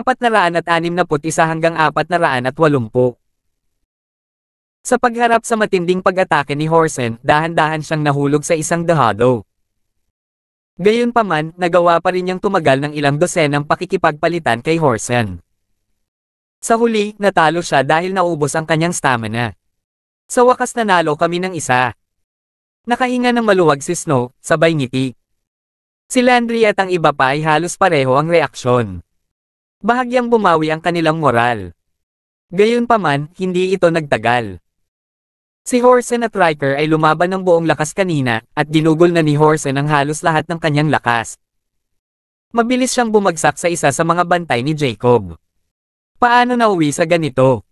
apat at anim na putisa hanggang 480 Sa pagharap sa matinding pag-atake ni Horsen, dahan-dahan siyang nahulog sa isang dahado. Gayunpaman, nagawa pa rin niyang tumagal ng ilang dosenang pakikipagpalitan kay Horsen. Sa huli, natalo siya dahil naubos ang kanyang stamina. Sa wakas nanalo kami ng isa. Nakahinga ng maluwag si Snow, sabay ngiti. Si Landry at ang iba pa ay halos pareho ang reaksyon. Bahagyang bumawi ang kanilang moral. Gayunpaman, hindi ito nagtagal. Si Horsen at Riker ay lumaban ng buong lakas kanina, at ginugol na ni Horsen ang halos lahat ng kanyang lakas. Mabilis siyang bumagsak sa isa sa mga bantay ni Jacob. Paano nauwi sa ganito?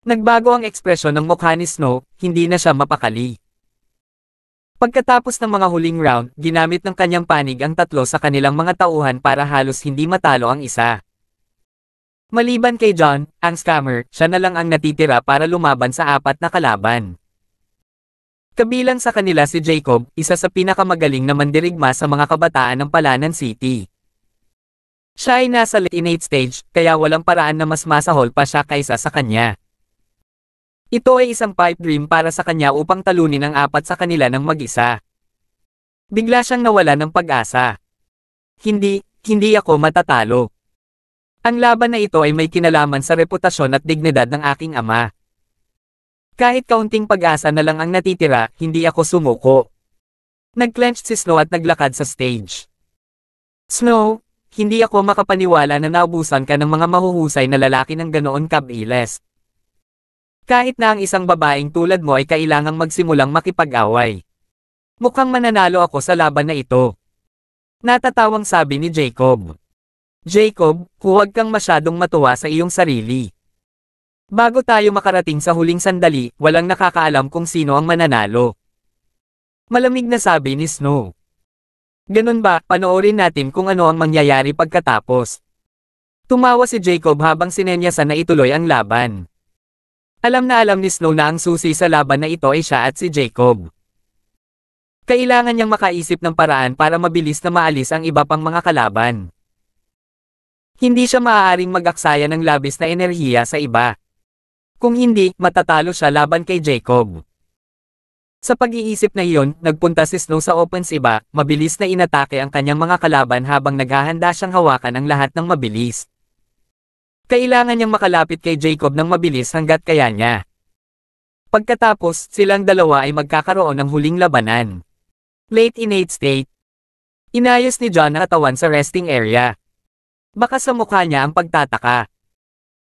Nagbago ang ekspresyon ng mukha ni Snow, hindi na siya mapakali. Pagkatapos ng mga huling round, ginamit ng kanyang panig ang tatlo sa kanilang mga tauhan para halos hindi matalo ang isa. Maliban kay John, ang scammer, siya na lang ang natitira para lumaban sa apat na kalaban. Kabilang sa kanila si Jacob, isa sa pinakamagaling na mandirigma sa mga kabataan ng Palanan City. Siya ay nasa late stage, kaya walang paraan na mas masahol pa siya kaysa sa kanya. Ito ay isang pipe dream para sa kanya upang talunin ang apat sa kanila ng mag-isa. Bigla siyang nawala ng pag-asa. Hindi, hindi ako matatalo. Ang laban na ito ay may kinalaman sa reputasyon at dignidad ng aking ama. Kahit kaunting pag-asa na lang ang natitira, hindi ako sumuko. Nag-clenched si Snow at naglakad sa stage. Snow, hindi ako makapaniwala na naubusan ka ng mga mahuhusay na lalaki ng ganoon kabiles. Kahit na ang isang babaeng tulad mo ay kailangang magsimulang makipag-away. Mukhang mananalo ako sa laban na ito. Natatawang sabi ni Jacob. Jacob, huwag kang masyadong matuwa sa iyong sarili. Bago tayo makarating sa huling sandali, walang nakakaalam kung sino ang mananalo. Malamig na sabi ni Snow. Ganun ba, panoorin natin kung ano ang mangyayari pagkatapos. Tumawa si Jacob habang sinenyasan na ituloy ang laban. Alam na alam ni Snow na ang susi sa laban na ito ay siya at si Jacob. Kailangan niyang makaisip ng paraan para mabilis na maalis ang iba pang mga kalaban. Hindi siya maaaring magaksaya ng labis na enerhiya sa iba. Kung hindi, matatalo siya laban kay Jacob. Sa pag-iisip na iyon, nagpunta si Snow sa offensive, mabilis na inatake ang kanyang mga kalaban habang naghahanda siyang hawakan ang lahat ng mabilis. Kailangan niyang makalapit kay Jacob ng mabilis hanggat kaya niya. Pagkatapos, silang dalawa ay magkakaroon ng huling labanan. Late in eight state. Inayos ni John ang katawan sa resting area. Baka sa mukha niya ang pagtataka.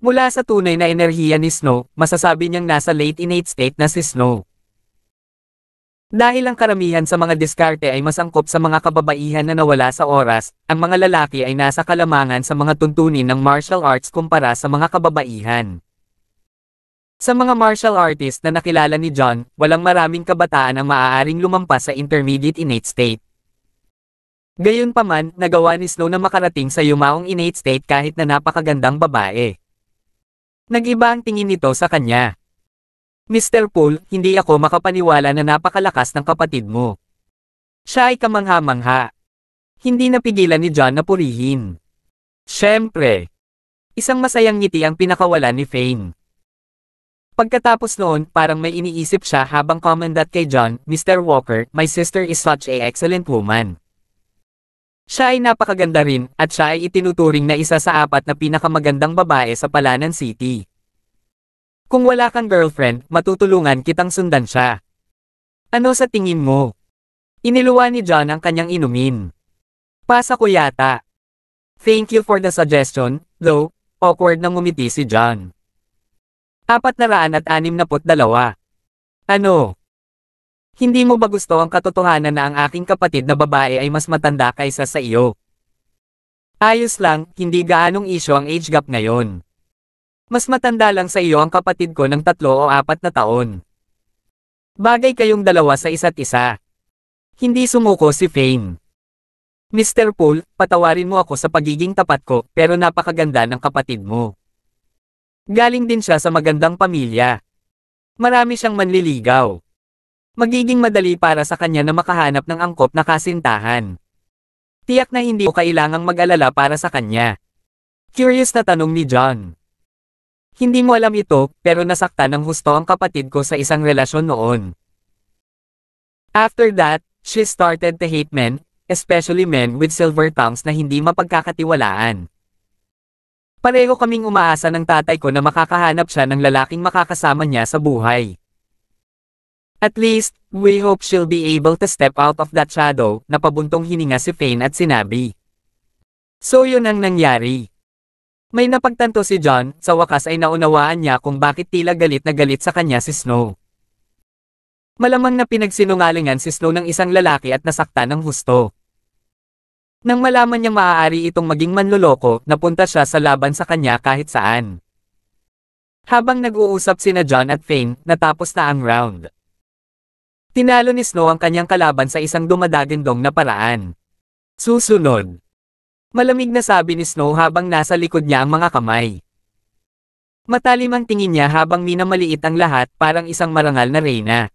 Mula sa tunay na enerhiya ni Snow, masasabi niyang nasa late in eight state na si Snow. Dahil ang karamihan sa mga diskarte ay masangkop sa mga kababaihan na nawala sa oras, ang mga lalaki ay nasa kalamangan sa mga tuntunin ng martial arts kumpara sa mga kababaihan. Sa mga martial artist na nakilala ni John, walang maraming kabataan ang maaaring lumampas sa intermediate innate state. Gayunpaman, nagawa ni Snow na makarating sa yumaong innate state kahit na napakagandang babae. Nagiba ang tingin nito sa kanya. Mr. Poole, hindi ako makapaniwala na napakalakas ng kapatid mo. Siya ay kamangha-mangha. Hindi napigilan ni John na purihin. Siyempre. Isang masayang ngiti ang pinakawalan ni Fane. Pagkatapos noon, parang may iniisip siya habang komandat kay John, Mr. Walker, my sister is such a excellent woman. Siya ay napakaganda rin, at siya ay itinuturing na isa sa apat na pinakamagandang babae sa Palanan City. Kung wala kang girlfriend, matutulungan kitang sundan siya. Ano sa tingin mo? Iniluwa ni John ang kanyang inumin. Pasa ko yata. Thank you for the suggestion, though, awkward na ngumiti si John. Apat na raan at anim na put dalawa. Ano? Hindi mo ba gusto ang katotohanan na ang aking kapatid na babae ay mas matanda kaysa sa iyo? Ayos lang, hindi gaanong isyo ang age gap ngayon. Mas matanda lang sa iyo ang kapatid ko ng tatlo o apat na taon. Bagay kayong dalawa sa isa't isa. Hindi sumuko si Fame. Mr. Paul, patawarin mo ako sa pagiging tapat ko, pero napakaganda ng kapatid mo. Galing din siya sa magandang pamilya. Marami siyang manliligaw. Magiging madali para sa kanya na makahanap ng angkop na kasintahan. Tiyak na hindi ko kailangang mag-alala para sa kanya. Curious na tanong ni John. Hindi mo alam ito, pero nasaktan ng husto ang kapatid ko sa isang relasyon noon. After that, she started to hate men, especially men with silver tongues na hindi mapagkakatiwalaan. Pareho kaming umaasa ng tatay ko na makakahanap siya ng lalaking makakasama niya sa buhay. At least, we hope she'll be able to step out of that shadow na pabuntong hininga si Fane at sinabi. So yun ang nangyari. May napagtanto si John, sa wakas ay naunawaan niya kung bakit tila galit na galit sa kanya si Snow. Malamang na pinagsinungalingan si Snow ng isang lalaki at nasaktan ng husto. Nang malaman niyang maaari itong maging manloloko, napunta siya sa laban sa kanya kahit saan. Habang nag-uusap sina John at Fane, natapos na ang round. Tinalo ni Snow ang kanyang kalaban sa isang dumadagindong na paraan. Susunod Malamig na sabi ni Snow habang nasa likod niya ang mga kamay. Matalim ang tingin niya habang minamaliit ang lahat parang isang marangal na reyna.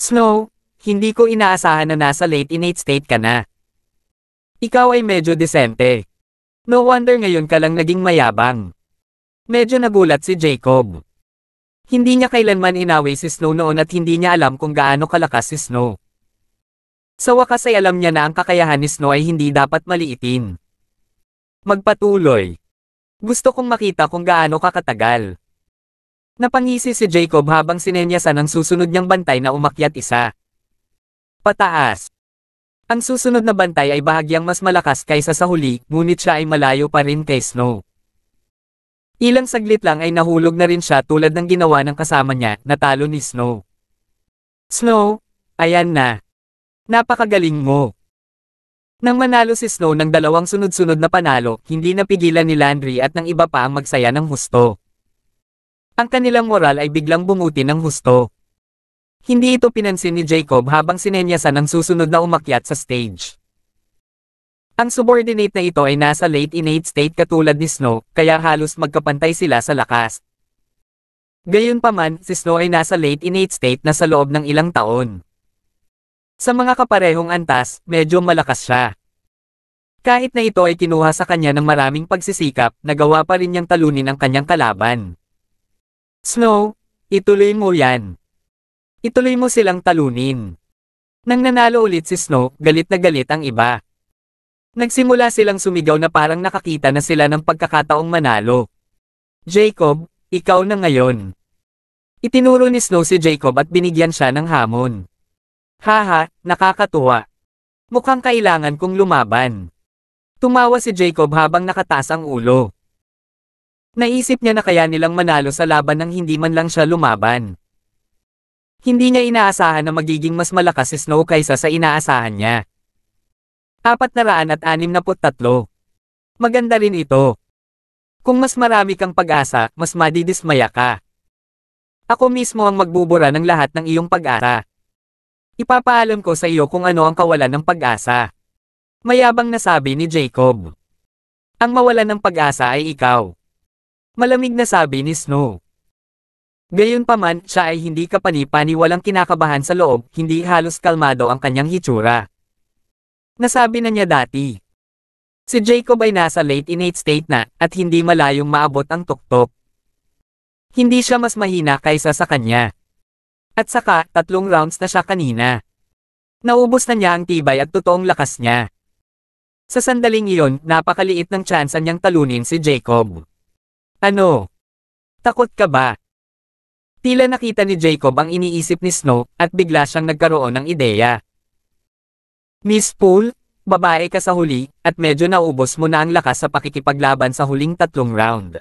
Snow, hindi ko inaasahan na nasa late innate state ka na. Ikaw ay medyo disente. No wonder ngayon ka lang naging mayabang. Medyo nagulat si Jacob. Hindi niya kailanman inaway si Snow noon at hindi niya alam kung gaano kalakas si Snow. Sa wakas ay alam niya na ang kakayahan ni Snow ay hindi dapat maliitin. Magpatuloy. Gusto kong makita kung gaano kakatagal. Napangisi si Jacob habang sinenyasan ang susunod niyang bantay na umakyat isa. Pataas. Ang susunod na bantay ay bahagyang mas malakas kaysa sa huli, ngunit siya ay malayo pa rin kay Snow. Ilang saglit lang ay nahulog na rin siya tulad ng ginawa ng kasama niya, natalo ni Snow. Snow, ayan na. Napakagaling mo. Nang manalo si Snow ng dalawang sunod-sunod na panalo, hindi napigilan ni Landry at ng iba pa ang magsaya ng husto. Ang kanilang moral ay biglang bumuti ng husto. Hindi ito pinansin ni Jacob habang sinenyasan ang susunod na umakyat sa stage. Ang subordinate na ito ay nasa late innate state katulad ni Snow, kaya halos magkapantay sila sa lakas. Gayunpaman, si Snow ay nasa late innate state na sa loob ng ilang taon. Sa mga kaparehong antas, medyo malakas siya. Kahit na ito ay kinuha sa kanya ng maraming pagsisikap, nagawa pa rin niyang talunin ang kanyang kalaban. Snow, ituloy mo yan. Ituloy mo silang talunin. Nang nanalo ulit si Snow, galit na galit ang iba. Nagsimula silang sumigaw na parang nakakita na sila ng pagkakataong manalo. Jacob, ikaw na ngayon. Itinuro ni Snow si Jacob at binigyan siya ng hamon. Haha, nakakatuwa. Mukhang kailangan kong lumaban. Tumawa si Jacob habang nakataas ang ulo. Naisip niya na kaya nilang manalo sa laban nang hindi man lang siya lumaban. Hindi niya inaasahan na magiging mas malakas si Snow kaysa sa inaasahan niya. Apat na raan at anim na tatlo. Maganda rin ito. Kung mas marami kang pag-asa, mas madidismaya ka. Ako mismo ang magbubura ng lahat ng iyong pag-asa. Ipapaalam ko sa iyo kung ano ang kawalan ng pag-asa. Mayabang nasabi ni Jacob. Ang mawalan ng pag-asa ay ikaw. Malamig na sabi ni Snow. Gayunpaman, siya ay hindi kapanipaniwalang kinakabahan sa loob, hindi halos kalmado ang kanyang hitsura. Nasabi na niya dati. Si Jacob ay nasa late innate state na, at hindi malayong maabot ang tuktok. Hindi siya mas mahina kaysa sa kanya. At saka, tatlong rounds na siya kanina. Naubos na niya ang tibay at totoong lakas niya. Sa sandaling iyon, napakaliit ng tsansa niyang talunin si Jacob. Ano? Takot ka ba? Tila nakita ni Jacob ang iniisip ni Snow, at bigla siyang nagkaroon ng ideya. Miss Poole, babae ka sa huli, at medyo naubos mo na ang lakas sa pakikipaglaban sa huling tatlong round.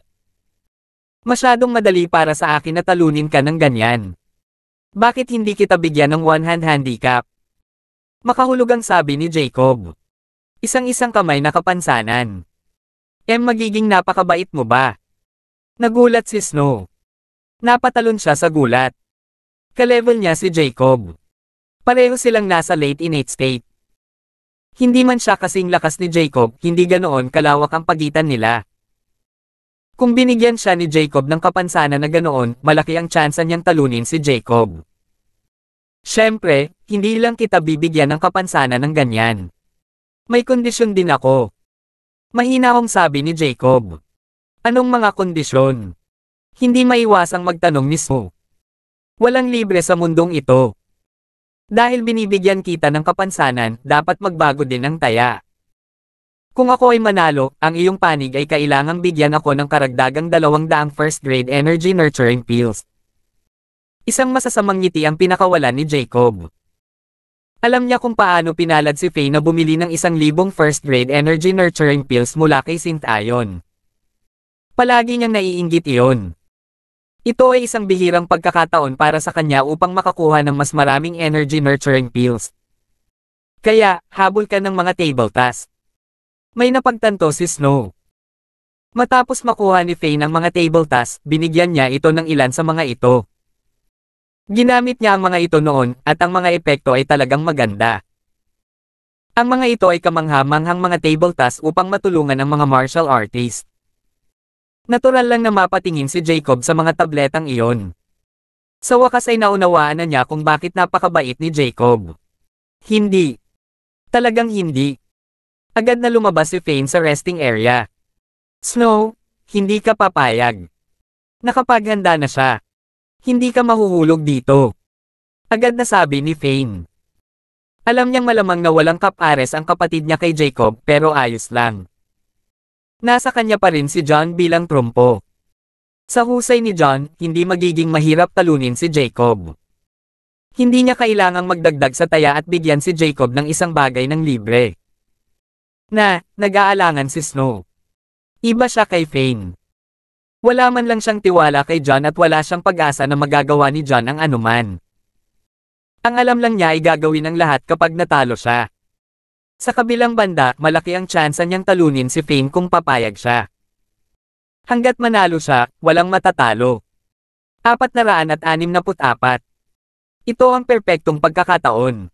Masyadong madali para sa akin na talunin ka ng ganyan. Bakit hindi kita bigyan ng one-hand handicap? Makahulog ang sabi ni Jacob. Isang-isang kamay na kapansanan. Em magiging napakabait mo ba? Nagulat si Snow. Napatalon siya sa gulat. Ka-level niya si Jacob. Pareho silang nasa late innate state. Hindi man siya kasing lakas ni Jacob, hindi ganoon kalawak ang pagitan nila. Kung binigyan siya ni Jacob ng kapansanan na ganoon, malaki ang tsansa niyang talunin si Jacob. Siyempre, hindi lang kita bibigyan ng kapansanan ng ganyan. May kondisyon din ako. Mahina akong sabi ni Jacob. Anong mga kondisyon? Hindi maiwasang magtanong ni mismo. Walang libre sa mundong ito. Dahil binibigyan kita ng kapansanan, dapat magbago din ang taya. Kung ako ay manalo, ang iyong panig ay kailangang bigyan ako ng karagdagang 200 first grade energy nurturing pills. Isang masasamang ngiti ang pinakawalan ni Jacob. Alam niya kung paano pinalad si Faye na bumili ng isang libong first grade energy nurturing pills mula kay Saint Ayon. Palagi niyang naiinggit iyon. Ito ay isang bihirang pagkakataon para sa kanya upang makakuha ng mas maraming energy nurturing pills. Kaya, habol ka ng mga table tasks. May napagtanto si Snow. Matapos makuha ni Faye ang mga table tasks, binigyan niya ito ng ilan sa mga ito. Ginamit niya ang mga ito noon, at ang mga epekto ay talagang maganda. Ang mga ito ay kamangha-manghang mga table tasks upang matulungan ang mga martial artist. Natural lang na mapatingin si Jacob sa mga tabletang iyon. Sa wakas ay naunawaan na niya kung bakit napakabait ni Jacob. Hindi. Talagang hindi. Agad na lumabas si Fane sa resting area. Snow, hindi ka papayag. Nakapaghanda na siya. Hindi ka mahuhulog dito. Agad na sabi ni Fane. Alam niyang malamang na walang kapares ang kapatid niya kay Jacob pero ayos lang. Nasa kanya pa rin si John bilang trumpo. Sa husay ni John, hindi magiging mahirap talunin si Jacob. Hindi niya kailangang magdagdag sa taya at bigyan si Jacob ng isang bagay ng libre na nag-aalangan si Snow. Iba siya kay Fane. Wala man lang siyang tiwala kay John at wala siyang pag-asa na magagawa ni John ang anuman. Ang alam lang niya ay gagawin ang lahat kapag natalo siya. Sa kabilang banda, malaki ang tsansa niyang talunin si Fane kung papayag siya. Hanggat manalo siya, walang matatalo. 464 Ito ang perpektong pagkakataon.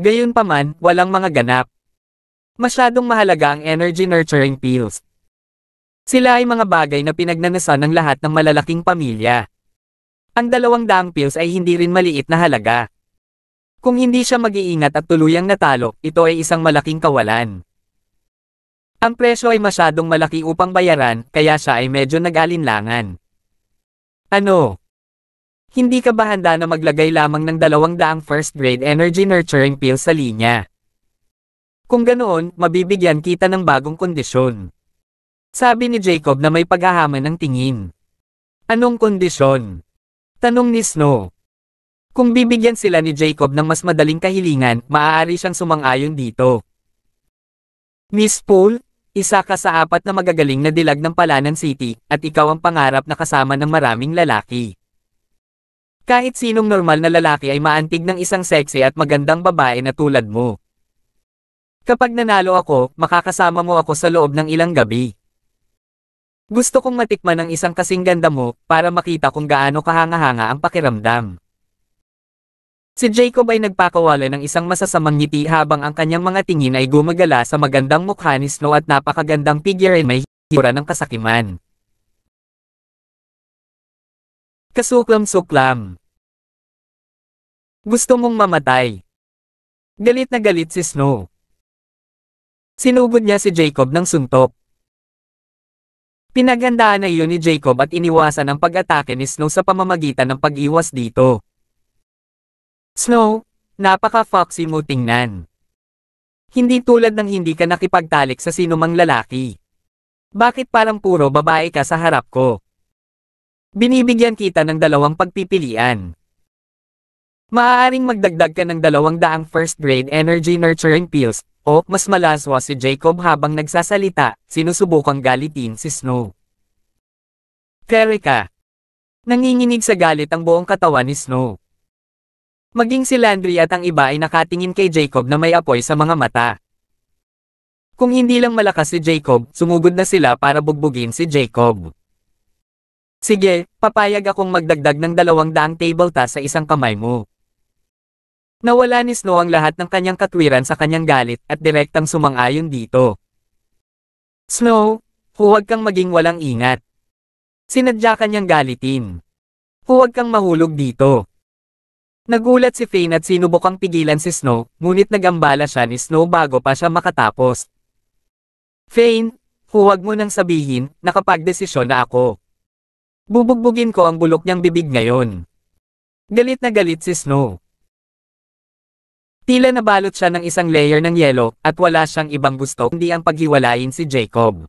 Gayunpaman, walang mga ganap masyadong mahalaga ang energy nurturing pills. Sila ay mga bagay na pinagnanasan ng lahat ng malalaking pamilya. Ang dalawang daang pills ay hindi rin maliit na halaga. Kung hindi siya mag-iingat at tuluyang natalo, ito ay isang malaking kawalan. Ang presyo ay masyadong malaki upang bayaran, kaya siya ay medyo nag-alinlangan. Ano? Hindi ka ba handa na maglagay lamang ng dalawang daang first grade energy nurturing pills sa linya? Kung ganoon, mabibigyan kita ng bagong kondisyon. Sabi ni Jacob na may paghahaman ng tingin. Anong kondisyon? Tanong ni Snow. Kung bibigyan sila ni Jacob ng mas madaling kahilingan, maaari siyang sumang-ayon dito. Miss Poole, isa ka sa apat na magagaling na dilag ng Palanan City, at ikaw ang pangarap na kasama ng maraming lalaki. Kahit sinong normal na lalaki ay maantig ng isang sexy at magandang babae na tulad mo. Kapag nanalo ako, makakasama mo ako sa loob ng ilang gabi. Gusto kong matikman ang isang kasing ganda mo para makita kung gaano kahanga-hanga ang pakiramdam. Si Jacob ay nagpakawala ng isang masasamang ngiti habang ang kanyang mga tingin ay gumagala sa magandang mukha ni Snow at napakagandang figure ay may hira ng kasakiman. Kasuklam-suklam Gusto mong mamatay. Galit na galit si Snow. Sinugod niya si Jacob ng suntok. Pinaghandaan na iyon ni Jacob at iniwasan ang pag-atake ni Snow sa pamamagitan ng pag-iwas dito. Snow, napaka-foxy mo tingnan. Hindi tulad ng hindi ka nakipagtalik sa sinumang lalaki. Bakit parang puro babae ka sa harap ko? Binibigyan kita ng dalawang pagpipilian. Maaaring magdagdag ka ng daang first grade energy nurturing pills, o mas malaswa si Jacob habang nagsasalita, sinusubukang galitin si Snow. Terika. Nanginginig sa galit ang buong katawan ni Snow. Maging si Landry at ang iba ay nakatingin kay Jacob na may apoy sa mga mata. Kung hindi lang malakas si Jacob, sumugod na sila para bugbugin si Jacob. Sige, papayag akong magdagdag ng dalawang daang table ta sa isang kamay mo. Nawala ni Snow ang lahat ng kanyang katwiran sa kanyang galit at direktang sumang-ayon dito. Snow, huwag kang maging walang ingat. Sinadya kanyang galitin. Huwag kang mahulog dito. Nagulat si Fane at sinubukang pigilan si Snow, ngunit nagambala siya ni Snow bago pa siya makatapos. Fane, huwag mo nang sabihin, nakapagdesisyon na ako. Bubugbugin ko ang bulok niyang bibig ngayon. Galit na galit si Snow. Tila nabalot siya ng isang layer ng yelo, at wala siyang ibang gusto kundi ang paghiwalayin si Jacob.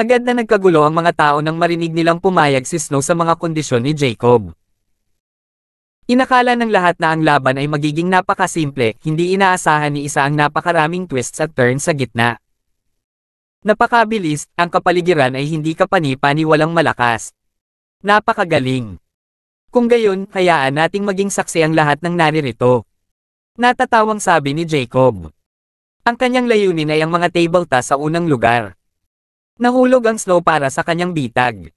Agad na nagkagulo ang mga tao nang marinig nilang pumayag si Snow sa mga kondisyon ni Jacob. Inakala ng lahat na ang laban ay magiging napakasimple, hindi inaasahan ni isa ang napakaraming twists at turns sa gitna. Napakabilis, ang kapaligiran ay hindi kapani-pani walang malakas. Napakagaling. Kung gayon, hayaan nating maging saksi ang lahat ng naririto. Natatawang sabi ni Jacob. Ang kanyang layunin ay ang mga table sa unang lugar. Nahulog ang Snow para sa kanyang bitag.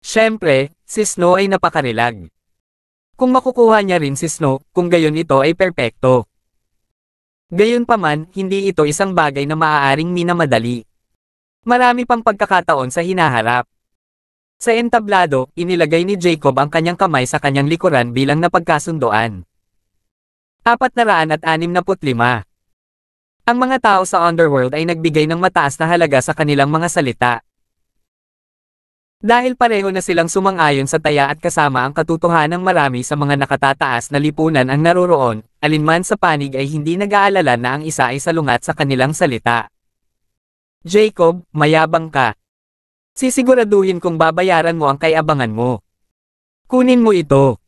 Siyempre, si Snow ay napakarilag. Kung makukuha niya rin si Snow, kung gayon ito ay perpekto. Gayunpaman, hindi ito isang bagay na maaaring minamadali. Marami pang pagkakataon sa hinaharap. Sa entablado, inilagay ni Jacob ang kanyang kamay sa kanyang likuran bilang napagkasundoan. 465. Ang mga tao sa underworld ay nagbigay ng mataas na halaga sa kanilang mga salita. Dahil pareho na silang sumang-ayon sa taya at kasama ang katotohanan ng marami sa mga nakatataas na lipunan ang naroroon, alinman sa panig ay hindi nag-aalala na ang isa ay salungat sa kanilang salita. Jacob, mayabang ka. Sisiguraduhin kong babayaran mo ang kayabangan mo. Kunin mo ito.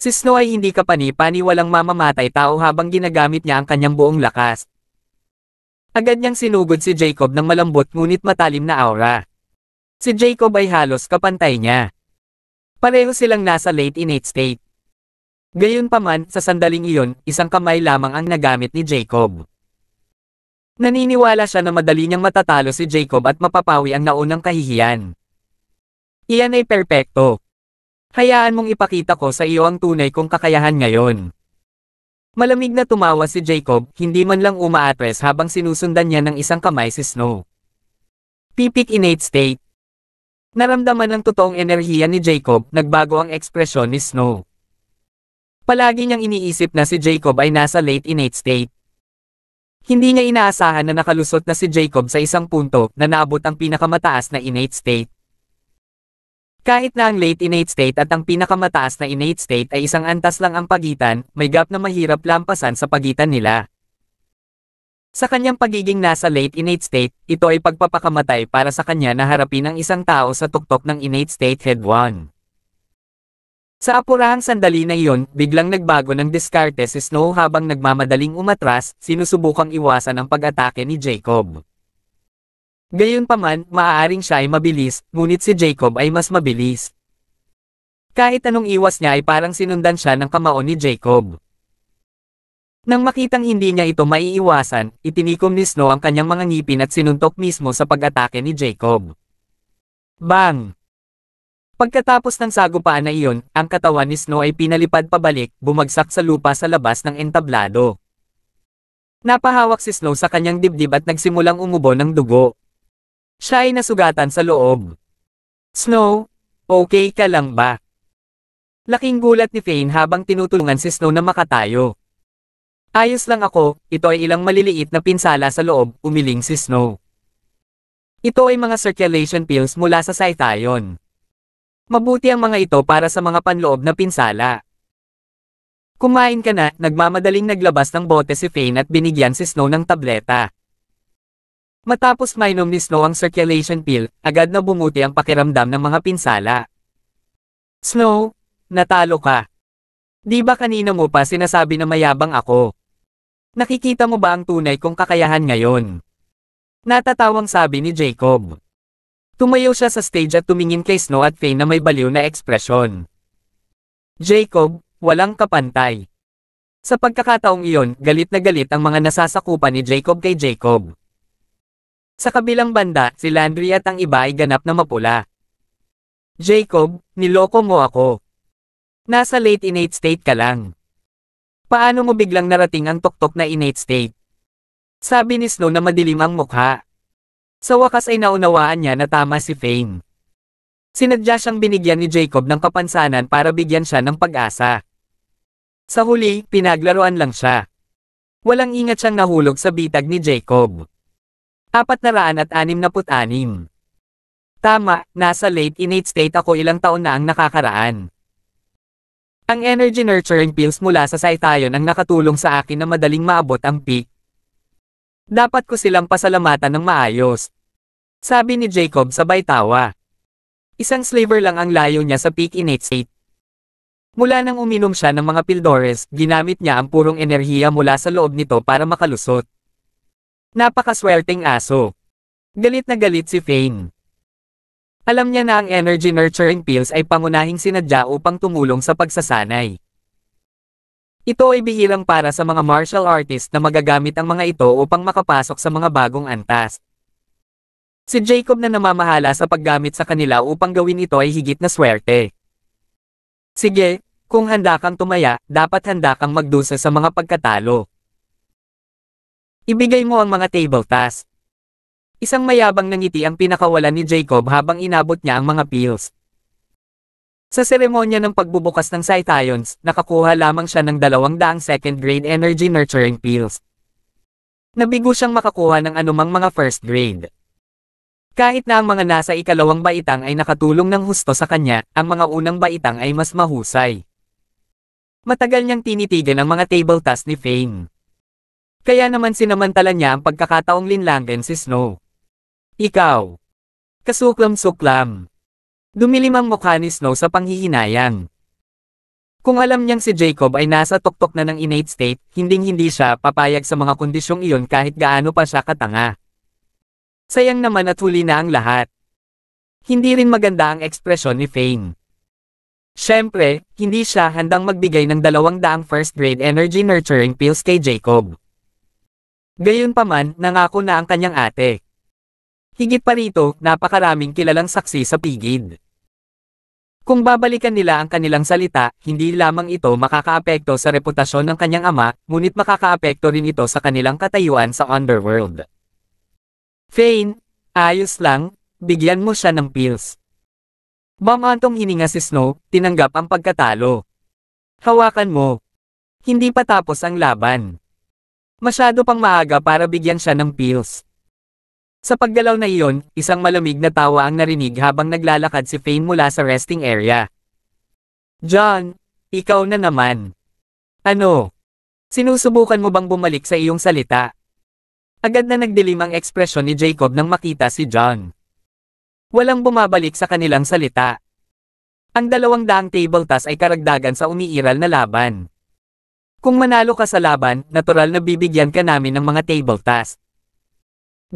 Si Snow ay hindi kapani walang mamamatay tao habang ginagamit niya ang kanyang buong lakas. Agad niyang sinugod si Jacob ng malambot ngunit matalim na aura. Si Jacob ay halos kapantay niya. Pareho silang nasa late innate state. Gayunpaman, sa sandaling iyon, isang kamay lamang ang nagamit ni Jacob. Naniniwala siya na madali niyang matatalo si Jacob at mapapawi ang naunang kahihiyan. Iyan ay perpekto. Hayaan mong ipakita ko sa iyo ang tunay kong kakayahan ngayon. Malamig na tumawa si Jacob, hindi man lang umaatres habang sinusundan niya ng isang kamay si Snow. Pipik innate state. Naramdaman ang totoong enerhiya ni Jacob, nagbago ang ekspresyon ni Snow. Palagi niyang iniisip na si Jacob ay nasa late innate state. Hindi niya inaasahan na nakalusot na si Jacob sa isang punto na naabot ang pinakamataas na innate state. Kahit na ang late innate state at ang pinakamataas na innate state ay isang antas lang ang pagitan, may gap na mahirap lampasan sa pagitan nila. Sa kanyang pagiging nasa late innate state, ito ay pagpapakamatay para sa kanya na harapin ang isang tao sa tuktok ng innate state head 1. Sa apurahang sandali na iyon, biglang nagbago ng diskarte si Snow habang nagmamadaling umatras, sinusubukang iwasan ang pag-atake ni Jacob. Gayunpaman, maaaring siya ay mabilis, ngunit si Jacob ay mas mabilis. Kahit anong iwas niya ay parang sinundan siya ng kamao ni Jacob. Nang makitang hindi niya ito maiiwasan, itinikom ni Snow ang kanyang mga ngipin at sinuntok mismo sa pag-atake ni Jacob. Bang! Pagkatapos ng sagupaan na iyon, ang katawan ni Snow ay pinalipad pabalik, bumagsak sa lupa sa labas ng entablado. Napahawak si Snow sa kanyang dibdib at nagsimulang umubo ng dugo. Siya ay nasugatan sa loob. Snow, okay ka lang ba? Laking gulat ni Fane habang tinutulungan si Snow na makatayo. Ayos lang ako, ito ay ilang maliliit na pinsala sa loob, umiling si Snow. Ito ay mga circulation pills mula sa Scythion. Mabuti ang mga ito para sa mga panloob na pinsala. Kumain ka na, nagmamadaling naglabas ng bote si Fane at binigyan si Snow ng tableta. Matapos mainom ni Snow ang circulation pill, agad na bumuti ang pakiramdam ng mga pinsala. Snow, natalo ka. Di ba kanina mo pa sinasabi na mayabang ako? Nakikita mo ba ang tunay kong kakayahan ngayon? Natatawang sabi ni Jacob. Tumayo siya sa stage at tumingin kay Snow at Faye na may baliw na ekspresyon. Jacob, walang kapantay. Sa pagkakataong iyon, galit na galit ang mga nasasakupan ni Jacob kay Jacob. Sa kabilang banda, si Landry at ang iba ay ganap na mapula. Jacob, niloko mo ako. Nasa late innate state ka lang. Paano mo biglang narating ang tuktok na innate state? Sabi ni Snow na madilim ang mukha. Sa wakas ay naunawaan niya na tama si Fame. Sinadya siyang binigyan ni Jacob ng kapansanan para bigyan siya ng pag-asa. Sa huli, pinaglaruan lang siya. Walang ingat siyang nahulog sa bitag ni Jacob. 466. Tama, nasa late innate state ako ilang taon na ang nakakaraan. Ang energy nurturing pills mula sa Saitayon ang nakatulong sa akin na madaling maabot ang peak. Dapat ko silang pasalamatan ng maayos. Sabi ni Jacob sabay tawa. Isang sliver lang ang layo niya sa peak innate state. Mula nang uminom siya ng mga pildores, ginamit niya ang purong enerhiya mula sa loob nito para makalusot. Napakaswerteng aso. Galit na galit si Fane. Alam niya na ang energy nurturing pills ay pangunahing sinadya upang tumulong sa pagsasanay. Ito ay bihirang para sa mga martial artist na magagamit ang mga ito upang makapasok sa mga bagong antas. Si Jacob na namamahala sa paggamit sa kanila upang gawin ito ay higit na swerte. Sige, kung handa kang tumaya, dapat handa kang magdusa sa mga pagkatalo. Ibigay mo ang mga table task. Isang mayabang nangiti ang pinakawalan ni Jacob habang inabot niya ang mga pills. Sa seremonya ng pagbubukas ng Cytions, nakakuha lamang siya ng 200 second grade energy nurturing pills. Nabigo siyang makakuha ng anumang mga first grade. Kahit na ang mga nasa ikalawang baitang ay nakatulong ng husto sa kanya, ang mga unang baitang ay mas mahusay. Matagal niyang tinitigan ang mga table tasks ni Fame. Kaya naman sinamantala niya ang pagkakataong linlangin si Snow. Ikaw. Kasuklam-suklam. Dumilim ang mukha ni Snow sa panghihinayang. Kung alam niyang si Jacob ay nasa tuktok na ng innate state, hinding-hindi siya papayag sa mga kondisyong iyon kahit gaano pa siya katanga. Sayang naman at huli na ang lahat. Hindi rin maganda ang ekspresyon ni Fane. Siyempre, hindi siya handang magbigay ng dalawang daang first grade energy nurturing pills kay Jacob. Gayunpaman, nangako na ang kanyang ate. Higit pa rito, napakaraming kilalang saksi sa pigid. Kung babalikan nila ang kanilang salita, hindi lamang ito makakaapekto sa reputasyon ng kanyang ama, ngunit makakaapekto rin ito sa kanilang katayuan sa underworld. Fane, ayos lang, bigyan mo siya ng pills. Bamantong hininga si Snow, tinanggap ang pagkatalo. Hawakan mo. Hindi pa tapos ang laban. Masyado pang maaga para bigyan siya ng pills. Sa paggalaw na iyon, isang malamig na tawa ang narinig habang naglalakad si Fane mula sa resting area. John, ikaw na naman. Ano? Sinusubukan mo bang bumalik sa iyong salita? Agad na nagdilim ang ekspresyon ni Jacob nang makita si John. Walang bumabalik sa kanilang salita. Ang dalawang daang table tas ay karagdagan sa umiiral na laban. Kung manalo ka sa laban, natural na bibigyan ka namin ng mga table task.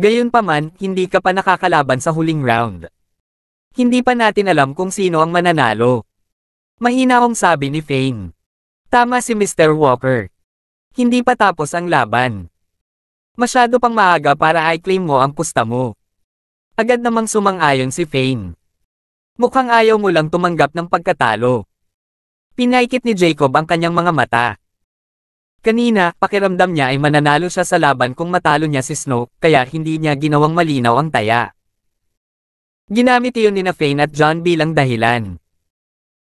Gayunpaman, hindi ka pa nakakalaban sa huling round. Hindi pa natin alam kung sino ang mananalo. Mahina ang sabi ni Fane. Tama si Mr. Walker. Hindi pa tapos ang laban. Masyado pang maaga para i-claim mo ang pusta mo. Agad namang sumang-ayon si Fane. Mukhang ayaw mo lang tumanggap ng pagkatalo. Pinaikit ni Jacob ang kanyang mga mata. Kanina, pakiramdam niya ay mananalo siya sa laban kung matalo niya si Snoke, kaya hindi niya ginawang malinaw ang taya. Ginamit iyon ni na Fane at John bilang dahilan.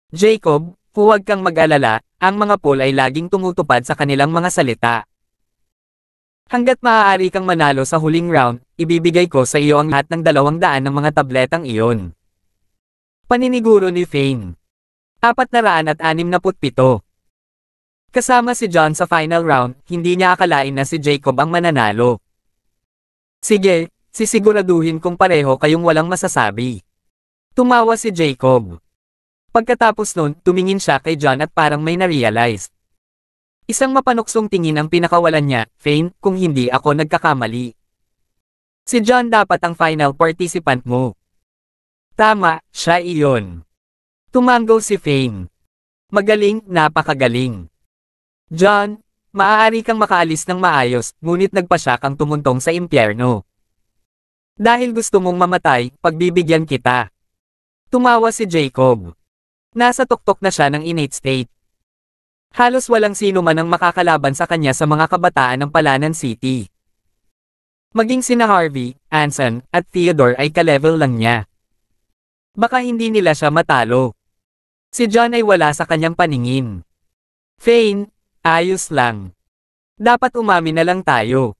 Jacob, huwag kang mag-alala, ang mga pool ay laging tumutupad sa kanilang mga salita. Hanggat maaari kang manalo sa huling round, ibibigay ko sa iyo ang lahat ng dalawang daan ng mga tabletang iyon. Paniniguro ni Fane. Apat na raan at anim na putpito. Kasama si John sa final round, hindi niya akalain na si Jacob ang mananalo. Sige, sisiguraduhin kong pareho kayong walang masasabi. Tumawa si Jacob. Pagkatapos nun, tumingin siya kay John at parang may na-realize. Isang mapanuksong tingin ang pinakawalan niya, Fane, kung hindi ako nagkakamali. Si John dapat ang final participant mo. Tama, siya iyon. Tumango si Fane. Magaling, napakagaling. John, maaari kang makaalis ng maayos, ngunit nagpasya kang tumuntong sa impyerno. Dahil gusto mong mamatay, pagbibigyan kita. Tumawa si Jacob. Nasa tuktok na siya ng innate state. Halos walang sino man ang makakalaban sa kanya sa mga kabataan ng Palanan City. Maging sina Harvey, Anson, at Theodore ay ka-level lang niya. Baka hindi nila siya matalo. Si John ay wala sa kanyang paningin. Fane, Ayos lang. Dapat umamin na lang tayo.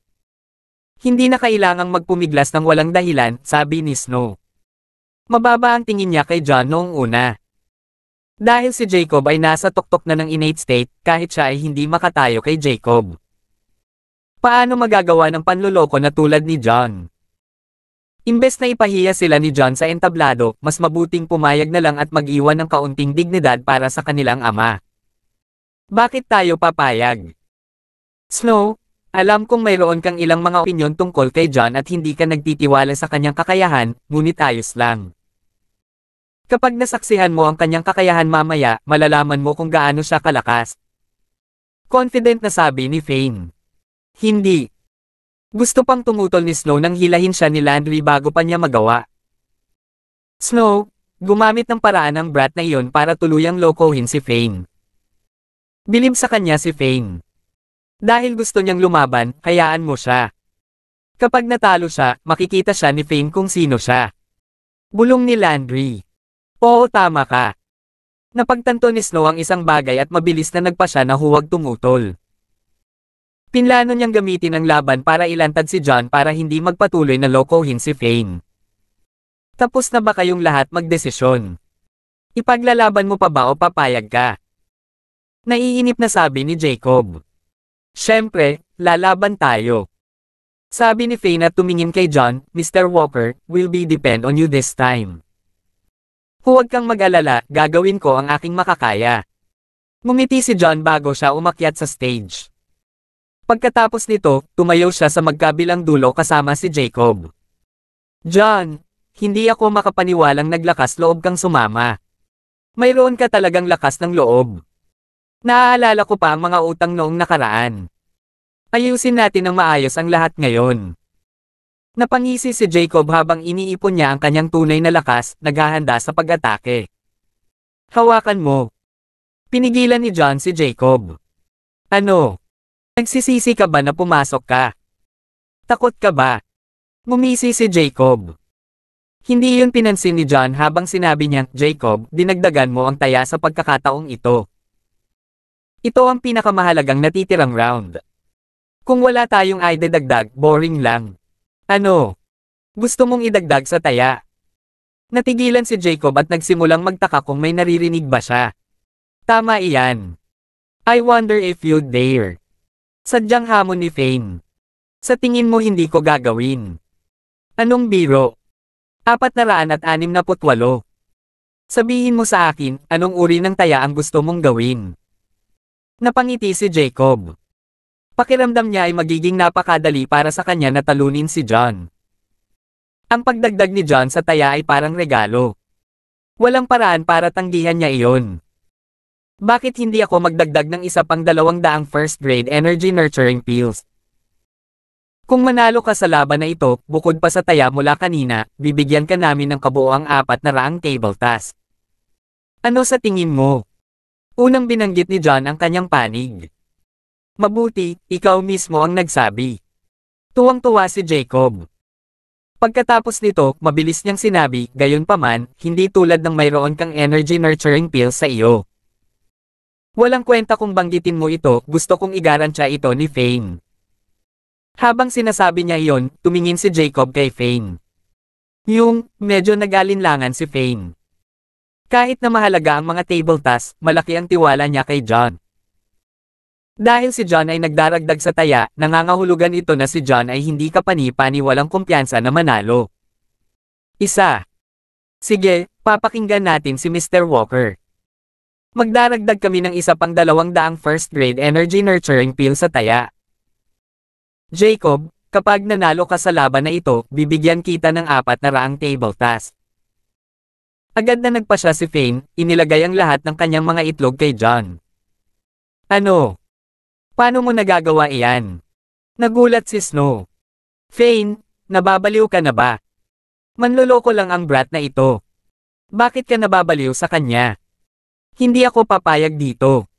Hindi na kailangang magpumiglas ng walang dahilan, sabi ni Snow. Mababa ang tingin niya kay John noong una. Dahil si Jacob ay nasa tuktok na ng innate state, kahit siya ay hindi makatayo kay Jacob. Paano magagawa ng panluloko na tulad ni John? Imbes na ipahiya sila ni John sa entablado, mas mabuting pumayag na lang at mag-iwan ng kaunting dignidad para sa kanilang ama. Bakit tayo papayag? Snow, alam kong mayroon kang ilang mga opinyon tungkol kay John at hindi ka nagtitiwala sa kanyang kakayahan, ngunit ayos lang. Kapag nasaksihan mo ang kanyang kakayahan mamaya, malalaman mo kung gaano siya kalakas. Confident na sabi ni Fane. Hindi. Gusto pang tumutol ni Snow nang hilahin siya ni Landry bago pa niya magawa. Snow, gumamit ng paraan ng brat na iyon para tuluyang lokohin si Fane. Bilib sa kanya si Fane. Dahil gusto niyang lumaban, hayaan mo siya. Kapag natalo siya, makikita siya ni Fane kung sino siya. Bulong ni Landry. Oo tama ka. Napagtanto ni Snow ang isang bagay at mabilis na nagpa siya na huwag tumutol. Pinlano niyang gamitin ang laban para ilantad si John para hindi magpatuloy na lokohin si Fane. Tapos na ba kayong lahat magdesisyon? Ipaglalaban mo pa ba o papayag ka? Naiinip na sabi ni Jacob. Siyempre, lalaban tayo. Sabi ni Faye na tumingin kay John, Mr. Walker, will be depend on you this time. Huwag kang mag-alala, gagawin ko ang aking makakaya. Ngumiti si John bago siya umakyat sa stage. Pagkatapos nito, tumayo siya sa magkabilang dulo kasama si Jacob. John, hindi ako makapaniwalang naglakas loob kang sumama. Mayroon ka talagang lakas ng loob. Naaalala ko pa ang mga utang noong nakaraan. Ayusin natin ng maayos ang lahat ngayon. Napangisi si Jacob habang iniipon niya ang kanyang tunay na lakas, naghahanda sa pag-atake. Hawakan mo. Pinigilan ni John si Jacob. Ano? Nagsisisi ka ba na pumasok ka? Takot ka ba? Ngumisi si Jacob. Hindi yun pinansin ni John habang sinabi niya, Jacob, dinagdagan mo ang taya sa pagkakataong ito. Ito ang pinakamahalagang natitirang round. Kung wala tayong idedagdag, boring lang. Ano? Gusto mong idagdag sa taya? Natigilan si Jacob at nagsimulang magtaka kung may naririnig ba siya. Tama iyan. I wonder if you dare. Sadyang hamon ni Fame. Sa tingin mo hindi ko gagawin. Anong biro? Apat na raan at anim na putwalo. Sabihin mo sa akin, anong uri ng taya ang gusto mong gawin? Napangiti si Jacob. Pakiramdam niya ay magiging napakadali para sa kanya na talunin si John. Ang pagdagdag ni John sa taya ay parang regalo. Walang paraan para tanggihan niya iyon. Bakit hindi ako magdagdag ng isa pang dalawang daang first grade energy nurturing pills? Kung manalo ka sa laban na ito, bukod pa sa taya mula kanina, bibigyan ka namin ng kabuoang apat na raang table task. Ano sa tingin mo? Unang binanggit ni John ang kanyang panig. Mabuti, ikaw mismo ang nagsabi. Tuwang-tuwa si Jacob. Pagkatapos nito, mabilis niyang sinabi, gayon paman, hindi tulad ng mayroon kang energy nurturing pill sa iyo. Walang kwenta kung banggitin mo ito, gusto kong igarantya ito ni Fane. Habang sinasabi niya iyon, tumingin si Jacob kay Fane. Yung, medyo nagalinlangan si Fane. Kahit na mahalaga ang mga table tasks, malaki ang tiwala niya kay John. Dahil si John ay nagdaragdag sa taya, nangangahulugan ito na si John ay hindi kapani-pani walang kumpiyansa na manalo. Isa. Sige, papakinggan natin si Mr. Walker. Magdaragdag kami ng isa pang dalawang daang first grade energy nurturing pill sa taya. Jacob, kapag nanalo ka sa laban na ito, bibigyan kita ng apat na raang table task. Agad na nagpasya si Fame, inilagay ang lahat ng kanyang mga itlog kay John. Ano? Paano mo nagagawa iyan? Nagulat si Snow. Fane, nababaliw ka na ba? Manloloko lang ang brat na ito. Bakit ka nababaliw sa kanya? Hindi ako papayag dito.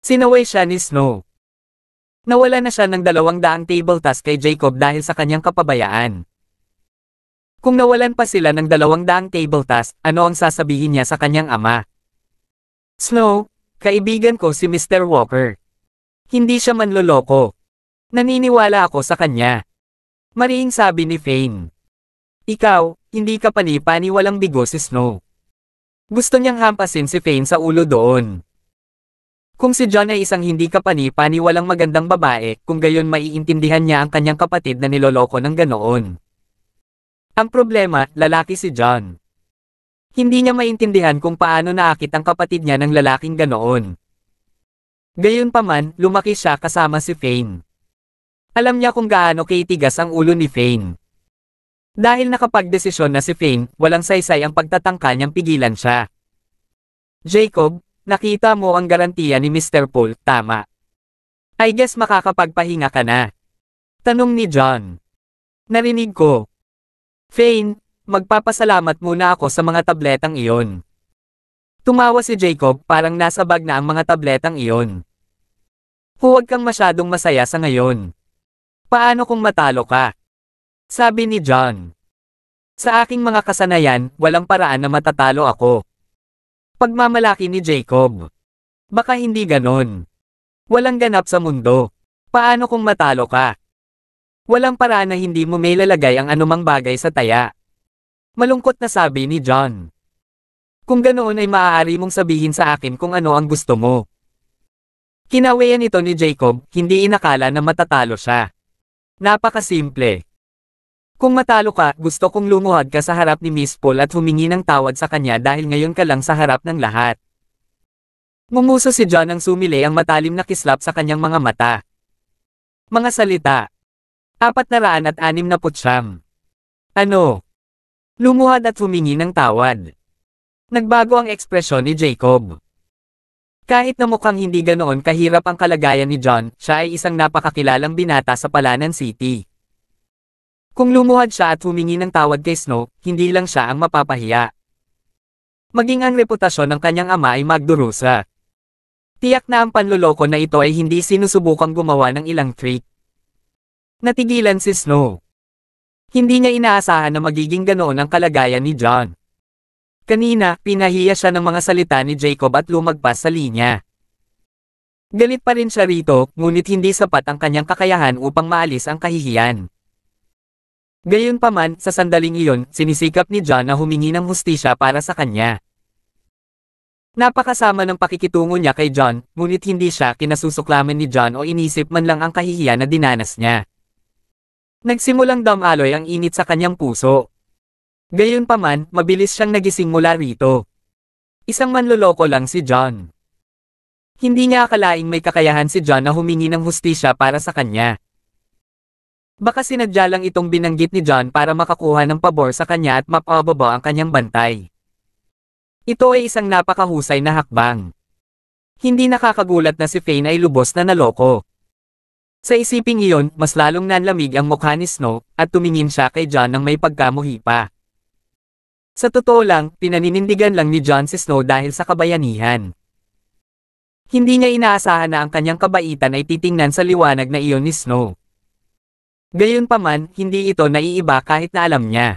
Sinaway siya ni Snow. Nawala na siya ng dalawang daang table task kay Jacob dahil sa kanyang kapabayaan. Kung nawalan pa sila ng dalawang daang table task, ano ang sasabihin niya sa kanyang ama? Snow, kaibigan ko si Mr. Walker. Hindi siya manloloko. Naniniwala ako sa kanya. Mariing sabi ni Fane. Ikaw, hindi ka panipani walang bigo si Snow. Gusto niyang hampasin si Fane sa ulo doon. Kung si John ay isang hindi kapani-pani walang magandang babae, kung gayon maiintindihan niya ang kanyang kapatid na niloloko ng ganoon. Ang problema, lalaki si John. Hindi niya maintindihan kung paano naakit ang kapatid niya ng lalaking ganoon. Gayunpaman, lumaki siya kasama si Fane. Alam niya kung gaano kaitigas ang ulo ni Fane. Dahil nakapagdesisyon na si Fane, walang saysay ang pagtatangka niyang pigilan siya. Jacob, nakita mo ang garantiya ni Mr. Paul, tama. I guess makakapagpahinga ka na. Tanong ni John. Narinig ko, Fane, magpapasalamat muna ako sa mga tabletang iyon. Tumawa si Jacob parang nasa bag na ang mga tabletang iyon. Huwag kang masyadong masaya sa ngayon. Paano kung matalo ka? Sabi ni John. Sa aking mga kasanayan, walang paraan na matatalo ako. Pagmamalaki ni Jacob. Baka hindi ganon. Walang ganap sa mundo. Paano kung matalo ka? Walang paraan na hindi mo may lalagay ang anumang bagay sa taya. Malungkot na sabi ni John. Kung ganoon ay maaari mong sabihin sa akin kung ano ang gusto mo. Kinawayan ito ni Jacob, hindi inakala na matatalo siya. Napakasimple. Kung matalo ka, gusto kong lumuhad ka sa harap ni Miss Paul at humingi ng tawad sa kanya dahil ngayon ka lang sa harap ng lahat. Mumuso si John ang sumili ang matalim na kislap sa kanyang mga mata. Mga salita. Apat na raan Ano? Lumuhad at humingi ng tawad. Nagbago ang ekspresyon ni Jacob. Kahit na mukhang hindi ganoon kahirap ang kalagayan ni John, siya ay isang napakakilalang binata sa Palanan City. Kung lumuhad siya at humingi ng tawad kay Snow, hindi lang siya ang mapapahiya. Maging ang reputasyon ng kanyang ama ay magdurusa. Tiyak na ang panluloko na ito ay hindi sinusubukang gumawa ng ilang trick. Natigilan si Snow. Hindi niya inaasahan na magiging ganoon ang kalagayan ni John. Kanina, pinahiya siya ng mga salita ni Jacob at lumagpas sa linya. Galit pa rin siya rito, ngunit hindi sapat ang kanyang kakayahan upang maalis ang kahihiyan. Gayunpaman, sa sandaling iyon, sinisikap ni John na humingi ng hustisya para sa kanya. Napakasama ng pakikitungo niya kay John, ngunit hindi siya kinasusuklaman ni John o inisip man lang ang kahihiyan na dinanas niya. Nagsimulang damaloy ang init sa kanyang puso. Gayunpaman, mabilis siyang nagising mula rito. Isang manloloko lang si John. Hindi niya akalaing may kakayahan si John na humingi ng hustisya para sa kanya. Baka sinadya lang itong binanggit ni John para makakuha ng pabor sa kanya at mapababa ang kanyang bantay. Ito ay isang napakahusay na hakbang. Hindi nakakagulat na si Faye ay lubos na naloko. Sa isiping iyon, mas lalong nanlamig ang mukha ni Snow, at tumingin siya kay John ng may pagkamuhi pa. Sa totoo lang, pinaninindigan lang ni John si Snow dahil sa kabayanihan. Hindi niya inaasahan na ang kanyang kabaitan ay titingnan sa liwanag na iyon ni Snow. Gayunpaman, hindi ito naiiba kahit na alam niya.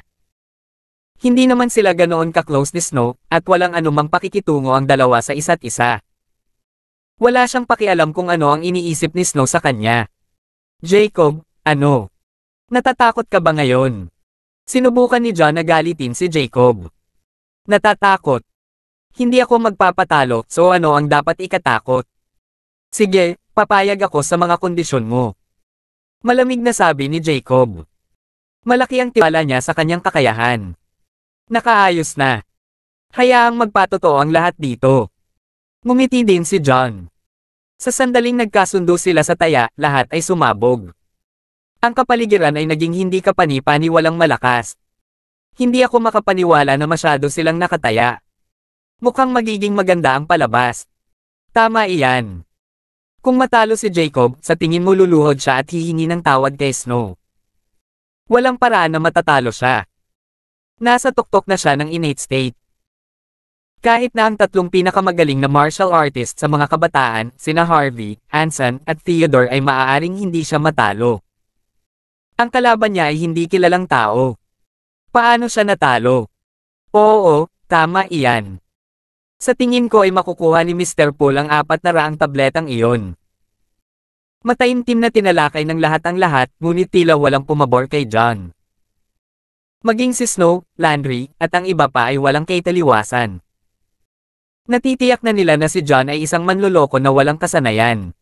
Hindi naman sila ganoon ka-close ni Snow, at walang anumang pakikitungo ang dalawa sa isa't isa. Wala siyang pakialam kung ano ang iniisip ni Snow sa kanya. Jacob, ano? Natatakot ka ba ngayon? Sinubukan ni John na galitin si Jacob. Natatakot. Hindi ako magpapatalo, so ano ang dapat ikatakot? Sige, papayag ako sa mga kondisyon mo. Malamig na sabi ni Jacob. Malaki ang tiwala niya sa kanyang kakayahan. Nakaayos na. Hayaang magpatotoo ang lahat dito. Ngumiti din si John. Sa sandaling nagkasundo sila sa taya, lahat ay sumabog. Ang kapaligiran ay naging hindi kapani-paniwalang malakas. Hindi ako makapaniwala na masyado silang nakataya. Mukhang magiging maganda ang palabas. Tama iyan. Kung matalo si Jacob, sa tingin mo luluhod siya at hihingi ng tawad kay Snow. Walang paraan na matatalo siya. Nasa tuktok na siya ng innate state. Kahit na ang tatlong pinakamagaling na martial artist sa mga kabataan, sina Harvey, Hansen, at Theodore ay maaaring hindi siya matalo. Ang kalaban niya ay hindi kilalang tao. Paano siya natalo? Oo, tama iyan. Sa tingin ko ay makukuha ni Mr. Poole ang apat na raang tabletang iyon. Mataimtim na tinalakay ng lahat ang lahat, ngunit tila walang pumabor kay John. Maging si Snow, Landry, at ang iba pa ay walang kay taliwasan. Natitiyak na nila na si John ay isang manloloko na walang kasanayan.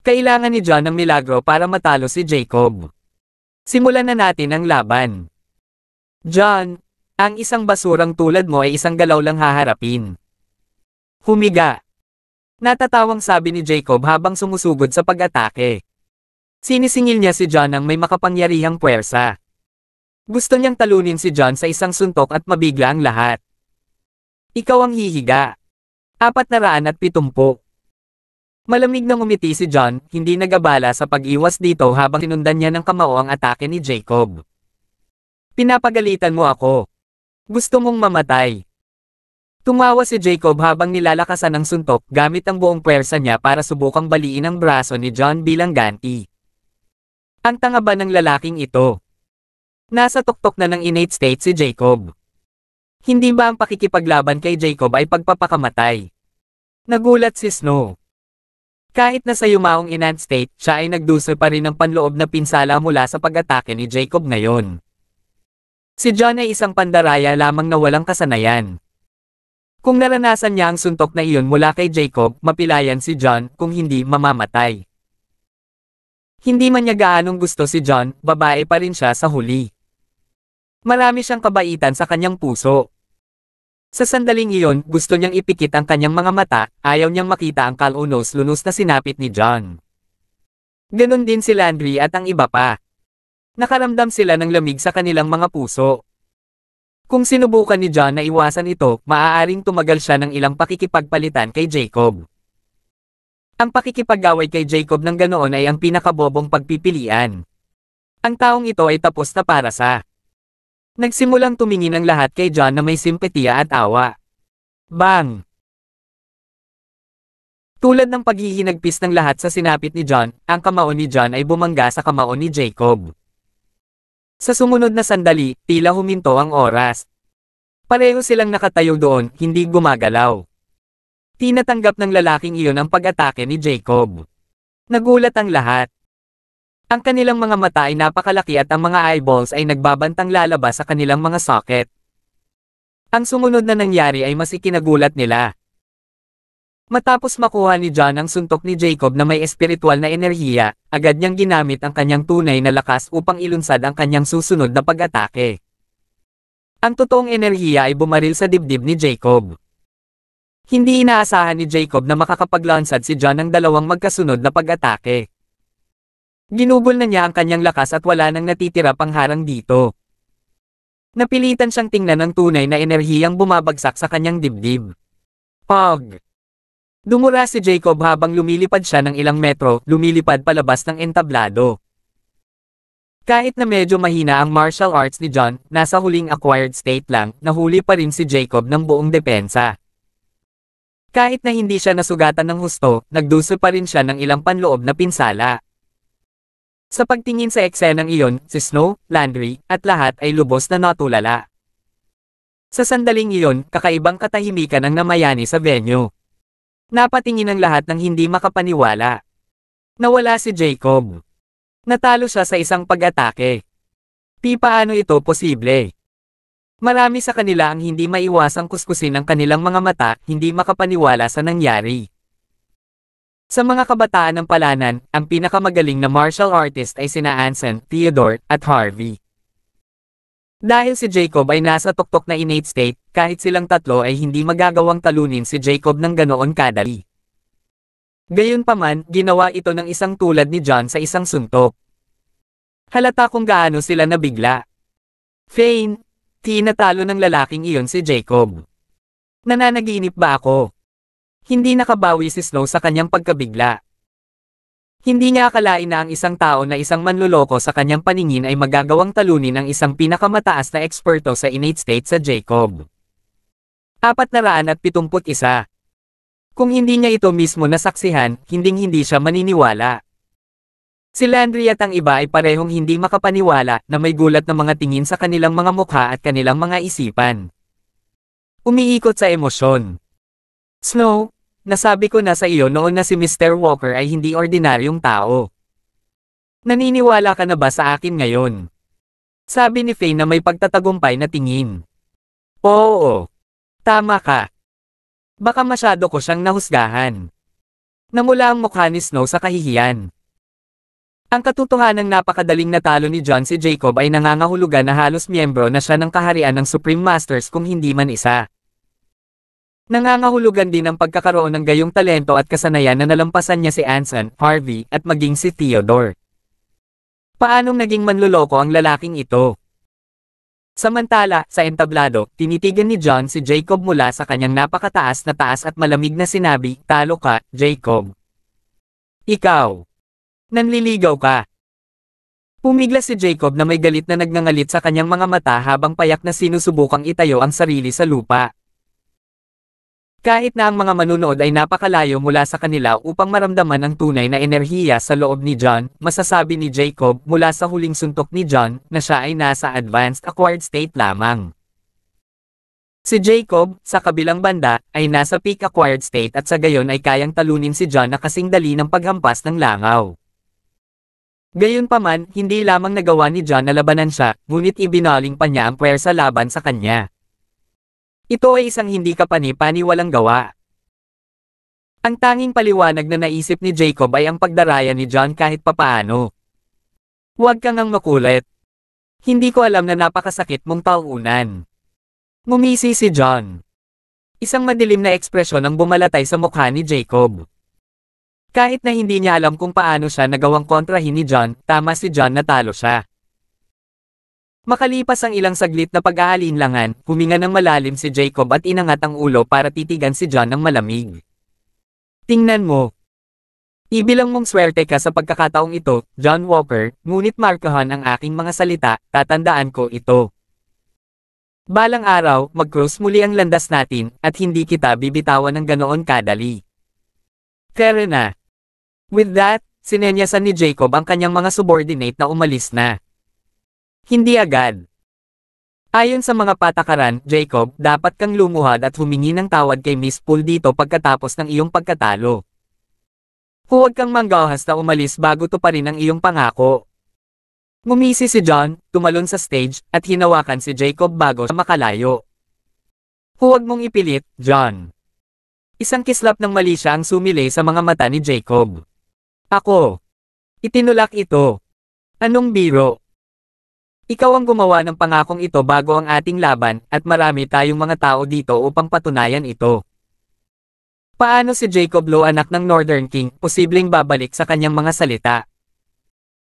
Kailangan ni John ng milagro para matalo si Jacob. Simulan na natin ang laban. John, ang isang basurang tulad mo ay isang galaw lang haharapin. Humiga. Natatawang sabi ni Jacob habang sumusugod sa pag-atake. Sinisingil niya si John ng may makapangyarihang puwersa. Gusto niyang talunin si John sa isang suntok at mabigla ang lahat. Ikaw ang hihiga. Apat na raan at pitumpo. Malamig nang umiti si John, hindi nagabala sa pag-iwas dito habang sinundan niya ng kamao ang atake ni Jacob. Pinapagalitan mo ako. Gusto mong mamatay. Tumawa si Jacob habang nilalakasan ng suntok gamit ang buong pwersa niya para subukang baliin ang braso ni John bilang ganti. Ang tanga ba ng lalaking ito? Nasa tuktok na ng innate state si Jacob. Hindi ba ang pakikipaglaban kay Jacob ay pagpapakamatay? Nagulat si Snow. Kahit na sa yumaong inant state, siya ay nagdusa pa rin ng panloob na pinsala mula sa pag-atake ni Jacob ngayon. Si John ay isang pandaraya lamang na walang kasanayan. Kung naranasan niya ang suntok na iyon mula kay Jacob, mapilayan si John kung hindi mamamatay. Hindi man niya gaanong gusto si John, babae pa rin siya sa huli. Marami siyang kabaitan sa kanyang puso. Sa sandaling iyon, gusto niyang ipikit ang kanyang mga mata, ayaw niyang makita ang kalunos-lunos na sinapit ni John. Ganon din si Landry at ang iba pa. Nakaramdam sila ng lamig sa kanilang mga puso. Kung sinubukan ni John na iwasan ito, maaaring tumagal siya ng ilang pakikipagpalitan kay Jacob. Ang pakikipag-away kay Jacob ng ganoon ay ang pinakabobong pagpipilian. Ang taong ito ay tapos na para sa Nagsimulang tumingin ang lahat kay John na may simpatiya at awa. Bang! Tulad ng paghihinagpis ng lahat sa sinapit ni John, ang kamao ni John ay bumangga sa kamao ni Jacob. Sa sumunod na sandali, tila huminto ang oras. Pareho silang nakatayo doon, hindi gumagalaw. Tinatanggap ng lalaking iyon ang pag-atake ni Jacob. Nagulat ang lahat. Ang kanilang mga mata ay napakalaki at ang mga eyeballs ay nagbabantang lalabas sa kanilang mga socket. Ang sumunod na nangyari ay mas ikinagulat nila. Matapos makuha ni John ang suntok ni Jacob na may espiritual na enerhiya, agad niyang ginamit ang kanyang tunay na lakas upang ilunsad ang kanyang susunod na pag-atake. Ang totoong enerhiya ay bumaril sa dibdib ni Jacob. Hindi inaasahan ni Jacob na makakapaglansad si John ng dalawang magkasunod na pag-atake. Ginubol na niya ang kanyang lakas at wala nang natitira pang harang dito. Napilitan siyang tingnan ang tunay na enerhiyang bumabagsak sa kanyang dibdib. Pog! Dumura si Jacob habang lumilipad siya ng ilang metro, lumilipad palabas ng entablado. Kahit na medyo mahina ang martial arts ni John, nasa huling acquired state lang, nahuli pa rin si Jacob ng buong depensa. Kahit na hindi siya nasugatan ng husto, nagduso pa rin siya ng ilang panloob na pinsala. Sa pagtingin sa eksenang iyon, si Snow, Landry, at lahat ay lubos na natulala. Sa sandaling iyon, kakaibang katahimikan ang namayani sa venue. Napatingin ang lahat ng hindi makapaniwala. Nawala si Jacob. Natalo siya sa isang pag-atake. Di paano ito posible? Marami sa kanila ang hindi maiwasang kuskusin ang kanilang mga mata, hindi makapaniwala sa nangyari. Sa mga kabataan ng Palanan, ang pinakamagaling na martial artist ay sina Anson, Theodore, at Harvey. Dahil si Jacob ay nasa tuktok na innate state, kahit silang tatlo ay hindi magagawang talunin si Jacob ng ganoon kadali. Gayunpaman, ginawa ito ng isang tulad ni John sa isang suntok. Halata kung gaano sila nabigla. Fain, tinatalo ng lalaking iyon si Jacob. Nananaginip ba ako? Hindi nakabawi si Snow sa kanyang pagkabigla. Hindi niya akalain na ang isang tao na isang manluloko sa kanyang paningin ay magagawang talunin ng isang pinakamataas na eksperto sa innate state sa Jacob. 471 Kung hindi niya ito mismo nasaksihan, hinding-hindi siya maniniwala. Si Landry at ang iba ay parehong hindi makapaniwala na may gulat na mga tingin sa kanilang mga mukha at kanilang mga isipan. Umiikot sa emosyon. Snow, Nasabi ko na sa iyo noon na si Mr. Walker ay hindi ordinaryong tao. Naniniwala ka na ba sa akin ngayon? Sabi ni Faye na may pagtatagumpay na tingin. Oo. Tama ka. Baka masyado ko siyang nahusgahan. Namula ang mukha ni Snow sa kahihiyan. Ang katotohanang napakadaling natalo ni John si Jacob ay nangangahulugan na halos miyembro na siya ng kaharian ng Supreme Masters kung hindi man isa. Nangangahulugan din ang pagkakaroon ng gayong talento at kasanayan na nalampasan niya si Anson, Harvey, at maging si Theodore. Paanong naging manluloko ang lalaking ito? Samantala, sa entablado, tinitigan ni John si Jacob mula sa kanyang napakataas na taas at malamig na sinabi, talo ka, Jacob. Ikaw. Nanliligaw ka. Pumigla si Jacob na may galit na nagngangalit sa kanyang mga mata habang payak na sinusubukang itayo ang sarili sa lupa. Kahit na ang mga manunood ay napakalayo mula sa kanila upang maramdaman ang tunay na enerhiya sa loob ni John, masasabi ni Jacob mula sa huling suntok ni John na siya ay nasa advanced acquired state lamang. Si Jacob, sa kabilang banda, ay nasa peak acquired state at sa gayon ay kayang talunin si John na kasing dali ng paghampas ng langaw. Gayunpaman, hindi lamang nagawa ni John na labanan siya, ngunit ibinaling pa niya ang pwersa laban sa kanya. Ito ay isang hindi kapani-paniwalang gawa. Ang tanging paliwanag na naisip ni Jacob ay ang pagdaraya ni John kahit papaano. Huwag kang ang makulit. Hindi ko alam na napakasakit mong paunan. Ngumisi si John. Isang madilim na ekspresyon ang bumalatay sa mukha ni Jacob. Kahit na hindi niya alam kung paano siya nagawang kontrahin ni John, tama si John na talo siya. Makalipas ang ilang saglit na pag-aalinlangan, huminga ng malalim si Jacob at inangat ang ulo para titigan si John ng malamig. Tingnan mo. Ibilang mong swerte ka sa pagkakataong ito, John Walker, ngunit markahan ang aking mga salita, tatandaan ko ito. Balang araw, mag-cross muli ang landas natin, at hindi kita bibitawan ng ganoon kadali. Kere na. With that, sinenyasan ni Jacob ang kanyang mga subordinate na umalis na. Hindi agad. Ayon sa mga patakaran, Jacob, dapat kang lumuhad at humingi ng tawad kay Miss Poole dito pagkatapos ng iyong pagkatalo. Huwag kang manggaw hasta umalis bago to pa rin ang iyong pangako. Ngumisi si John, tumalon sa stage, at hinawakan si Jacob bago siya makalayo. Huwag mong ipilit, John. Isang kislap ng mali siya ang sumili sa mga mata ni Jacob. Ako. Itinulak ito. Anong biro? Ikaw ang gumawa ng pangakong ito bago ang ating laban, at marami tayong mga tao dito upang patunayan ito. Paano si Jacob Lowe anak ng Northern King, posibleng babalik sa kanyang mga salita?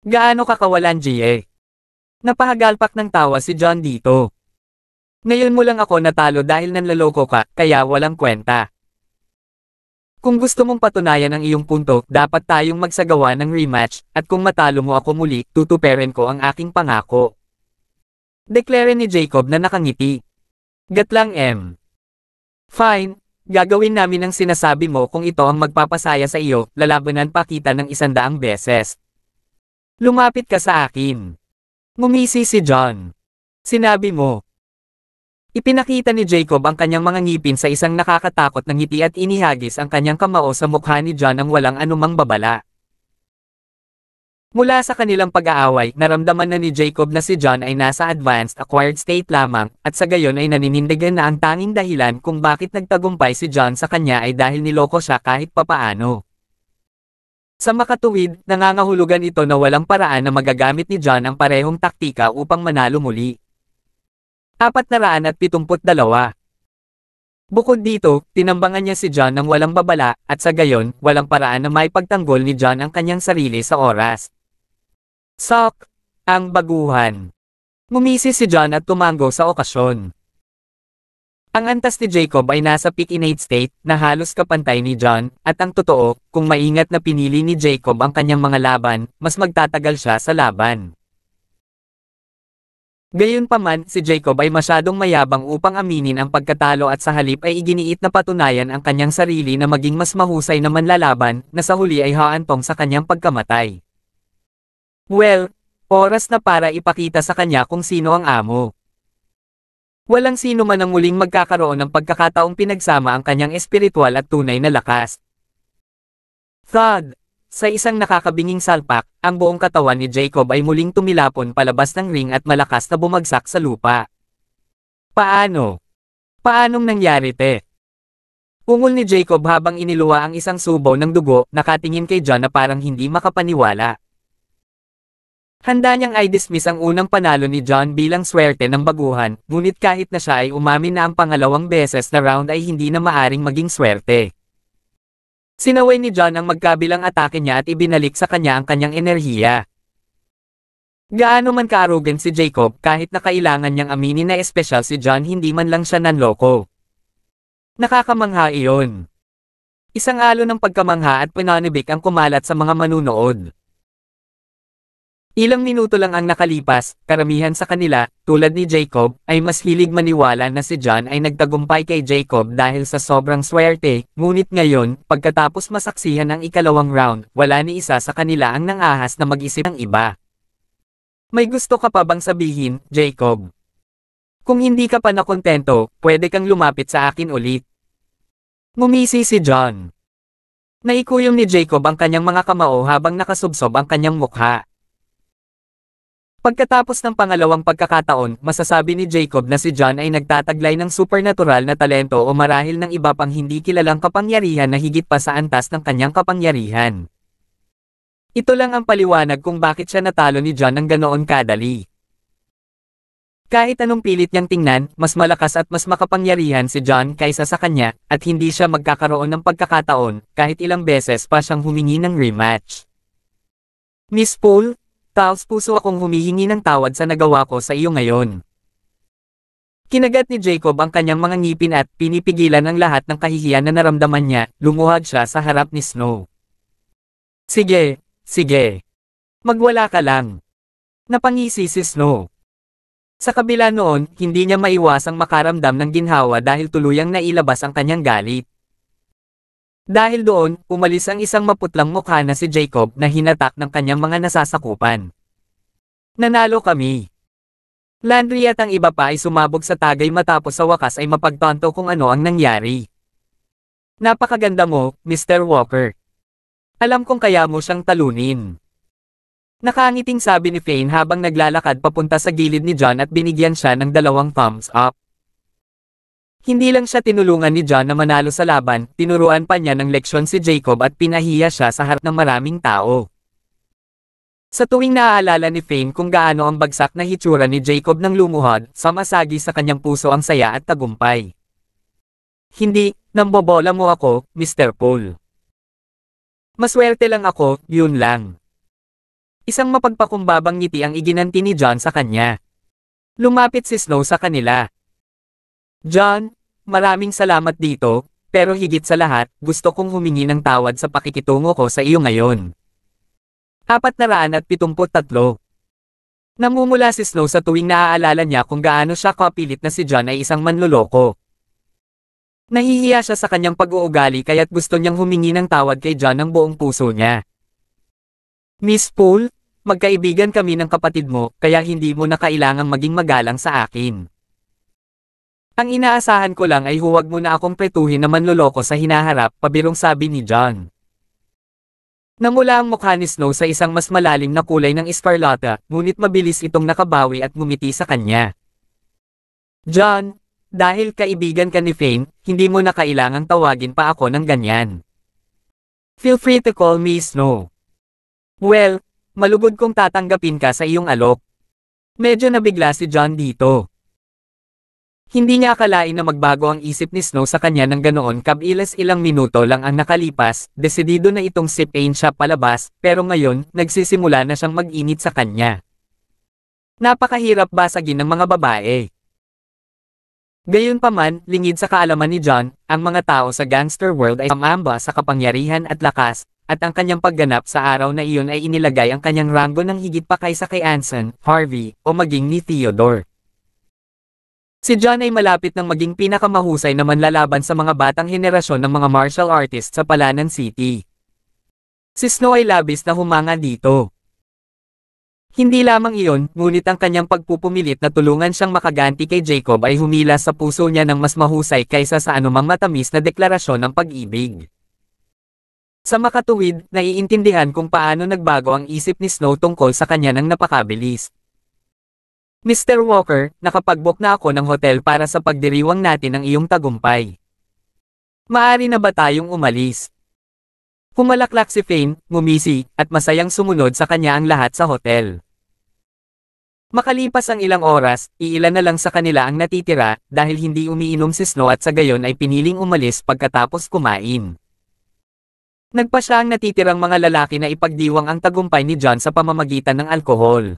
Gaano kakawalan GA? Napahagalpak ng tawa si John dito. Ngayon mo lang ako natalo dahil nanlaloko ka, kaya walang kwenta. Kung gusto mong patunayan ang iyong punto, dapat tayong magsagawa ng rematch, at kung matalo mo ako muli, tutuperin ko ang aking pangako. Deklare ni Jacob na nakangiti. Gatlang M. Fine, gagawin namin ang sinasabi mo kung ito ang magpapasaya sa iyo, lalabanan pa kita ng isandaang beses. Lumapit ka sa akin. Ngumisi si John. Sinabi mo. Ipinakita ni Jacob ang kanyang mga ngipin sa isang nakakatakot na ngiti at inihagis ang kanyang kamao sa mukha ni John ang walang anumang babala. Mula sa kanilang pag-aaway, naramdaman na ni Jacob na si John ay nasa advanced acquired state lamang, at sa gayon ay naninindigan na ang tanging dahilan kung bakit nagtagumpay si John sa kanya ay dahil niloko siya kahit papaano. Sa makatuwid, nangangahulugan ito na walang paraan na magagamit ni John ang parehong taktika upang manalo muli. 472 Bukod dito, tinambangan niya si John ng walang babala, at sa gayon, walang paraan na maipagtanggol ni John ang kanyang sarili sa oras. Sok! Ang baguhan. Mumisi si John at tumango sa okasyon. Ang antas ni Jacob ay nasa peak innate state na halos kapantay ni John, at ang totoo, kung maingat na pinili ni Jacob ang kanyang mga laban, mas magtatagal siya sa laban. Gayunpaman, si Jacob ay masyadong mayabang upang aminin ang pagkatalo at sa halip ay iginiit na patunayan ang kanyang sarili na maging mas mahusay na manlalaban na sa huli ay haantong sa kanyang pagkamatay. Well, oras na para ipakita sa kanya kung sino ang amo. Walang sino man ang muling magkakaroon ng pagkakataong pinagsama ang kanyang espiritual at tunay na lakas. Thud! Sa isang nakakabinging salpak, ang buong katawan ni Jacob ay muling tumilapon palabas ng ring at malakas na bumagsak sa lupa. Paano? Paanong nangyari te? Ungol ni Jacob habang iniluwa ang isang subo ng dugo, nakatingin kay John na parang hindi makapaniwala. Handa niyang i-dismiss ang unang panalo ni John bilang swerte ng baguhan, ngunit kahit na siya ay umamin na ang pangalawang beses na round ay hindi na maaring maging swerte. Sinaway ni John ang magkabilang atake niya at ibinalik sa kanya ang kanyang enerhiya. Gaano man ka si Jacob kahit na kailangan niyang aminin na espesyal si John hindi man lang siya nanloko. Nakakamangha iyon. Isang alo ng pagkamangha at pananibik ang kumalat sa mga manunood. Ilang minuto lang ang nakalipas, karamihan sa kanila, tulad ni Jacob, ay mas hilig maniwala na si John ay nagtagumpay kay Jacob dahil sa sobrang swerte, ngunit ngayon, pagkatapos masaksihan ang ikalawang round, wala ni isa sa kanila ang nangahas na mag-isip ng iba. May gusto ka pa bang sabihin, Jacob? Kung hindi ka pa nakontento, pwede kang lumapit sa akin ulit. Ngumisi si John. Naikuyom ni Jacob ang kanyang mga kamao habang nakasubsob ang kanyang mukha. Pagkatapos ng pangalawang pagkakataon, masasabi ni Jacob na si John ay nagtataglay ng supernatural na talento o marahil ng iba pang hindi kilalang kapangyarihan na higit pa sa antas ng kanyang kapangyarihan. Ito lang ang paliwanag kung bakit siya natalo ni John ng ganoon kadali. Kahit anong pilit niyang tingnan, mas malakas at mas makapangyarihan si John kaysa sa kanya, at hindi siya magkakaroon ng pagkakataon, kahit ilang beses pa siyang humingi ng rematch. Miss Poole, Taos-puso akong humihingi ng tawad sa nagawa ko sa iyo ngayon. Kinagat ni Jacob ang kanyang mga ngipin at pinipigilan ang lahat ng kahihiyan na naramdaman niya, lumuhad siya sa harap ni Snow. Sige, sige. Magwala ka lang. Napangisi si Snow. Sa kabila noon, hindi niya maiwasang makaramdam ng ginhawa dahil tuluyang nailabas ang kanyang galit. Dahil doon, umalis ang isang maputlang mukha na si Jacob na hinatak ng kanyang mga nasasakupan. Nanalo kami. Landry at ang iba pa ay sumabog sa tagay matapos sa wakas ay mapagtanto kung ano ang nangyari. Napakaganda mo, Mr. Walker. Alam kong kaya mo siyang talunin. Nakangiting sabi ni Fane habang naglalakad papunta sa gilid ni John at binigyan siya ng dalawang thumbs up. Hindi lang siya tinulungan ni John na manalo sa laban, tinuruan pa niya ng leksyon si Jacob at pinahiya siya sa harap ng maraming tao. Sa tuwing naaalala ni Fame kung gaano ang bagsak na hitsura ni Jacob nang lumuhod, samasagi sa kanyang puso ang saya at tagumpay. Hindi, nambobola mo ako, Mr. Paul. Maswerte lang ako, yun lang. Isang mapagpakumbabang ngiti ang iginanti ni John sa kanya. Lumapit si Snow sa kanila, John, maraming salamat dito, pero higit sa lahat, gusto kong humingi ng tawad sa pakikitungo ko sa iyo ngayon. 473 Namumula si Snow sa tuwing naaalala niya kung gaano siya kapilit na si John ay isang manloloko. Nahihiya siya sa kanyang pag-uugali kaya't gusto niyang humingi ng tawad kay John ng buong puso niya. Miss Poole, magkaibigan kami ng kapatid mo kaya hindi mo na kailangang maging magalang sa akin. Ang inaasahan ko lang ay huwag mo na akong petuhin na manloloko sa hinaharap, pabirong sabi ni John. Namula ang mukha ni Snow sa isang mas malalim na kulay ng iskarlata, ngunit mabilis itong nakabawi at gumiti sa kanya. John, dahil kaibigan ka ni Fane, hindi mo na kailangang tawagin pa ako ng ganyan. Feel free to call me Snow. Well, malugod kong tatanggapin ka sa iyong alok. Medyo nabigla si John dito. Hindi niya akalain na magbago ang isip ni Snow sa kanya ng ganoon kabilas ilang minuto lang ang nakalipas, desidido na itong si Payne siya palabas, pero ngayon, nagsisimula na siyang mag-init sa kanya. Napakahirap basagin ng mga babae. Gayunpaman, lingid sa kaalaman ni John, ang mga tao sa gangster world ay amamba sa kapangyarihan at lakas, at ang kanyang pagganap sa araw na iyon ay inilagay ang kanyang ranggo ng higit pa kaysa kay Anson, Harvey, o maging ni Theodore. Si John ay malapit ng maging pinakamahusay na manlalaban sa mga batang henerasyon ng mga martial artist sa Palanan City. Si Snow ay labis na humanga dito. Hindi lamang iyon, ngunit ang kanyang pagpupumilit na tulungan siyang makaganti kay Jacob ay humila sa puso niya ng mas mahusay kaysa sa anumang matamis na deklarasyon ng pag-ibig. Sa makatuwid, naiintindihan kung paano nagbago ang isip ni Snow tungkol sa kanya ng napakabilis. Mr. Walker, nakapagbook na ako ng hotel para sa pagdiriwang natin ng iyong tagumpay. Maari na ba tayong umalis? Kumalaklak si Fane, ngumisi, at masayang sumunod sa kanya ang lahat sa hotel. Makalipas ang ilang oras, iilan na lang sa kanila ang natitira dahil hindi umiinom si Snow at sa gayon ay piniling umalis pagkatapos kumain. Nagpa siya ang natitirang mga lalaki na ipagdiwang ang tagumpay ni John sa pamamagitan ng alkohol.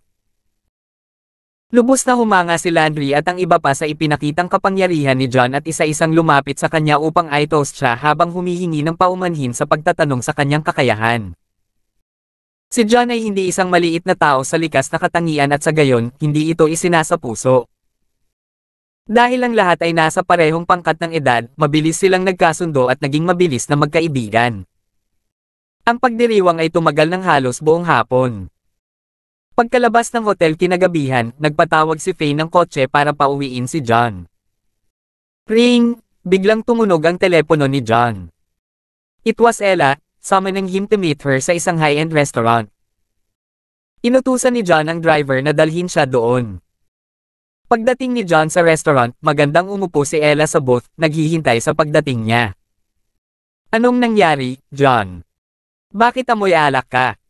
Lubos na humanga si Landry at ang iba pa sa ipinakitang kapangyarihan ni John at isa-isang lumapit sa kanya upang itos siya habang humihingi ng paumanhin sa pagtatanong sa kanyang kakayahan. Si John ay hindi isang maliit na tao sa likas na katangian at sa gayon, hindi ito isinasapuso. Dahil ang lahat ay nasa parehong pangkat ng edad, mabilis silang nagkasundo at naging mabilis na magkaibigan. Ang pagdiriwang ay tumagal ng halos buong hapon. Pagkalabas ng hotel kinagabihan, nagpatawag si Faye ng kotse para pauwiin si John. Ring! Biglang tumunog ang telepono ni John. It was Ella, summoning him to meet her sa isang high-end restaurant. Inutusan ni John ang driver na dalhin siya doon. Pagdating ni John sa restaurant, magandang umupo si Ella sa booth, naghihintay sa pagdating niya. Anong nangyari, John? Bakit amoy alak ka?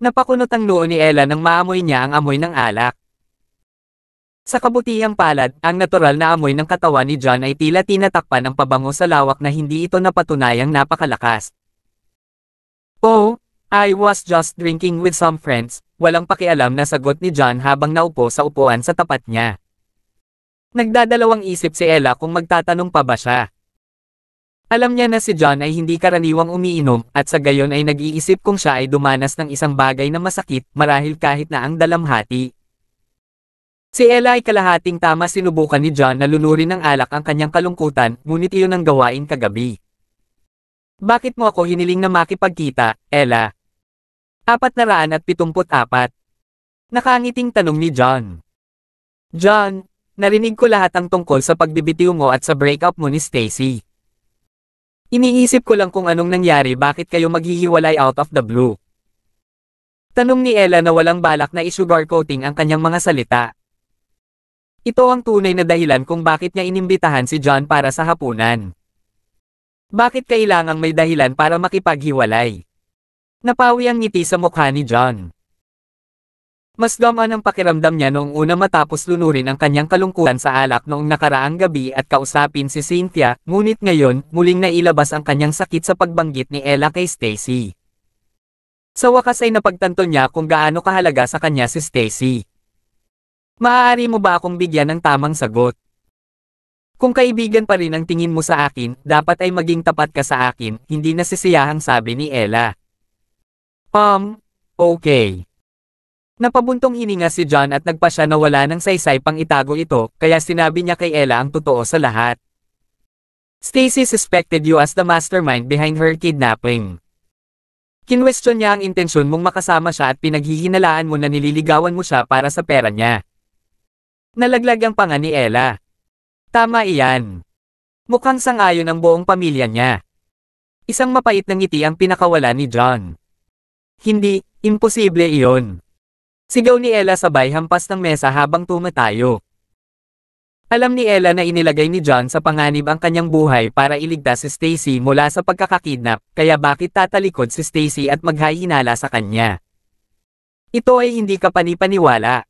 Napakunot ang noo ni Ella nang maamoy niya ang amoy ng alak. Sa kabutihang palad, ang natural na amoy ng katawan ni John ay tila tinatakpan ng pabango sa lawak na hindi ito napatunayang napakalakas. Oh, I was just drinking with some friends, walang pakialam na sagot ni John habang naupo sa upuan sa tapat niya. Nagdadalawang isip si Ella kung magtatanong pa ba siya. Alam niya na si John ay hindi karaniwang umiinom, at sa gayon ay nag-iisip kung siya ay dumanas ng isang bagay na masakit, marahil kahit na ang dalamhati. Si Ella ay kalahating tama sinubukan ni John na lunurin ng alak ang kanyang kalungkutan, ngunit iyon ang gawain kagabi. Bakit mo ako hiniling na makipagkita, Ella? Apat na raan at pitumput apat. Nakangiting tanong ni John. John, narinig ko lahat ang tungkol sa pagbibitiw mo at sa breakup mo ni Stacy. Iniisip ko lang kung anong nangyari bakit kayo maghihiwalay out of the blue. Tanong ni Ella na walang balak na isugarcoating ang kanyang mga salita. Ito ang tunay na dahilan kung bakit niya inimbitahan si John para sa hapunan. Bakit kailangang may dahilan para makipaghiwalay? Napawi ang ngiti sa mukha ni John. Mas gaman ang pakiramdam niya noong una matapos lunurin ang kanyang kalungkutan sa alak noong nakaraang gabi at kausapin si Cynthia, ngunit ngayon, muling nailabas ang kanyang sakit sa pagbanggit ni Ella kay Stacy. Sa wakas ay napagtanto niya kung gaano kahalaga sa kanya si Stacy. Maaari mo ba akong bigyan ng tamang sagot? Kung kaibigan pa rin ang tingin mo sa akin, dapat ay maging tapat ka sa akin, hindi nasisiyahang sabi ni Ella. Um, okay. Napabuntong hininga si John at nagpa siya na wala ng saysay pang itago ito, kaya sinabi niya kay Ella ang totoo sa lahat. Stacy suspected you as the mastermind behind her kidnapping. Kinwestiyon niya ang intensyon mong makasama siya at pinaghihinalaan mo na nililigawan mo siya para sa pera niya. Nalaglag ang panga ni Ella. Tama iyan. Mukhang sangayon ang buong pamilya niya. Isang mapait na ng ngiti ang pinakawala ni John. Hindi, imposible iyon. Sigaw ni Ella sabay hampas ng mesa habang tumatayo. Alam ni Ella na inilagay ni John sa panganib ang kanyang buhay para iligtas si Stacy mula sa pagkakakidnap, kaya bakit tatalikod si Stacy at maghahinala sa kanya? Ito ay hindi ka panipaniwala.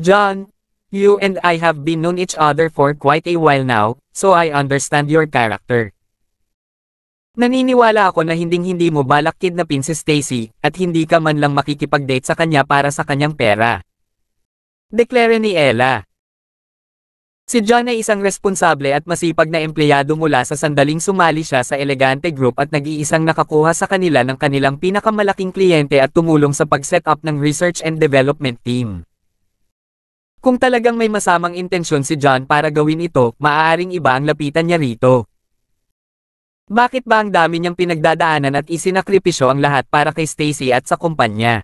John, you and I have been known each other for quite a while now, so I understand your character. Naniniwala ako na hinding-hindi mo balak kidnapin si Stacy, at hindi ka man lang makikipag-date sa kanya para sa kanyang pera. Deklare ni Ella. Si John ay isang responsable at masipag na empleyado mula sa sandaling sumali siya sa Elegante Group at nag-iisang nakakuha sa kanila ng kanilang pinakamalaking kliyente at tumulong sa pag-set up ng research and development team. Kung talagang may masamang intensyon si John para gawin ito, maaaring iba ang lapitan niya rito. Bakit ba ang dami niyang pinagdadaanan at isinakripisyo ang lahat para kay Stacy at sa kumpanya?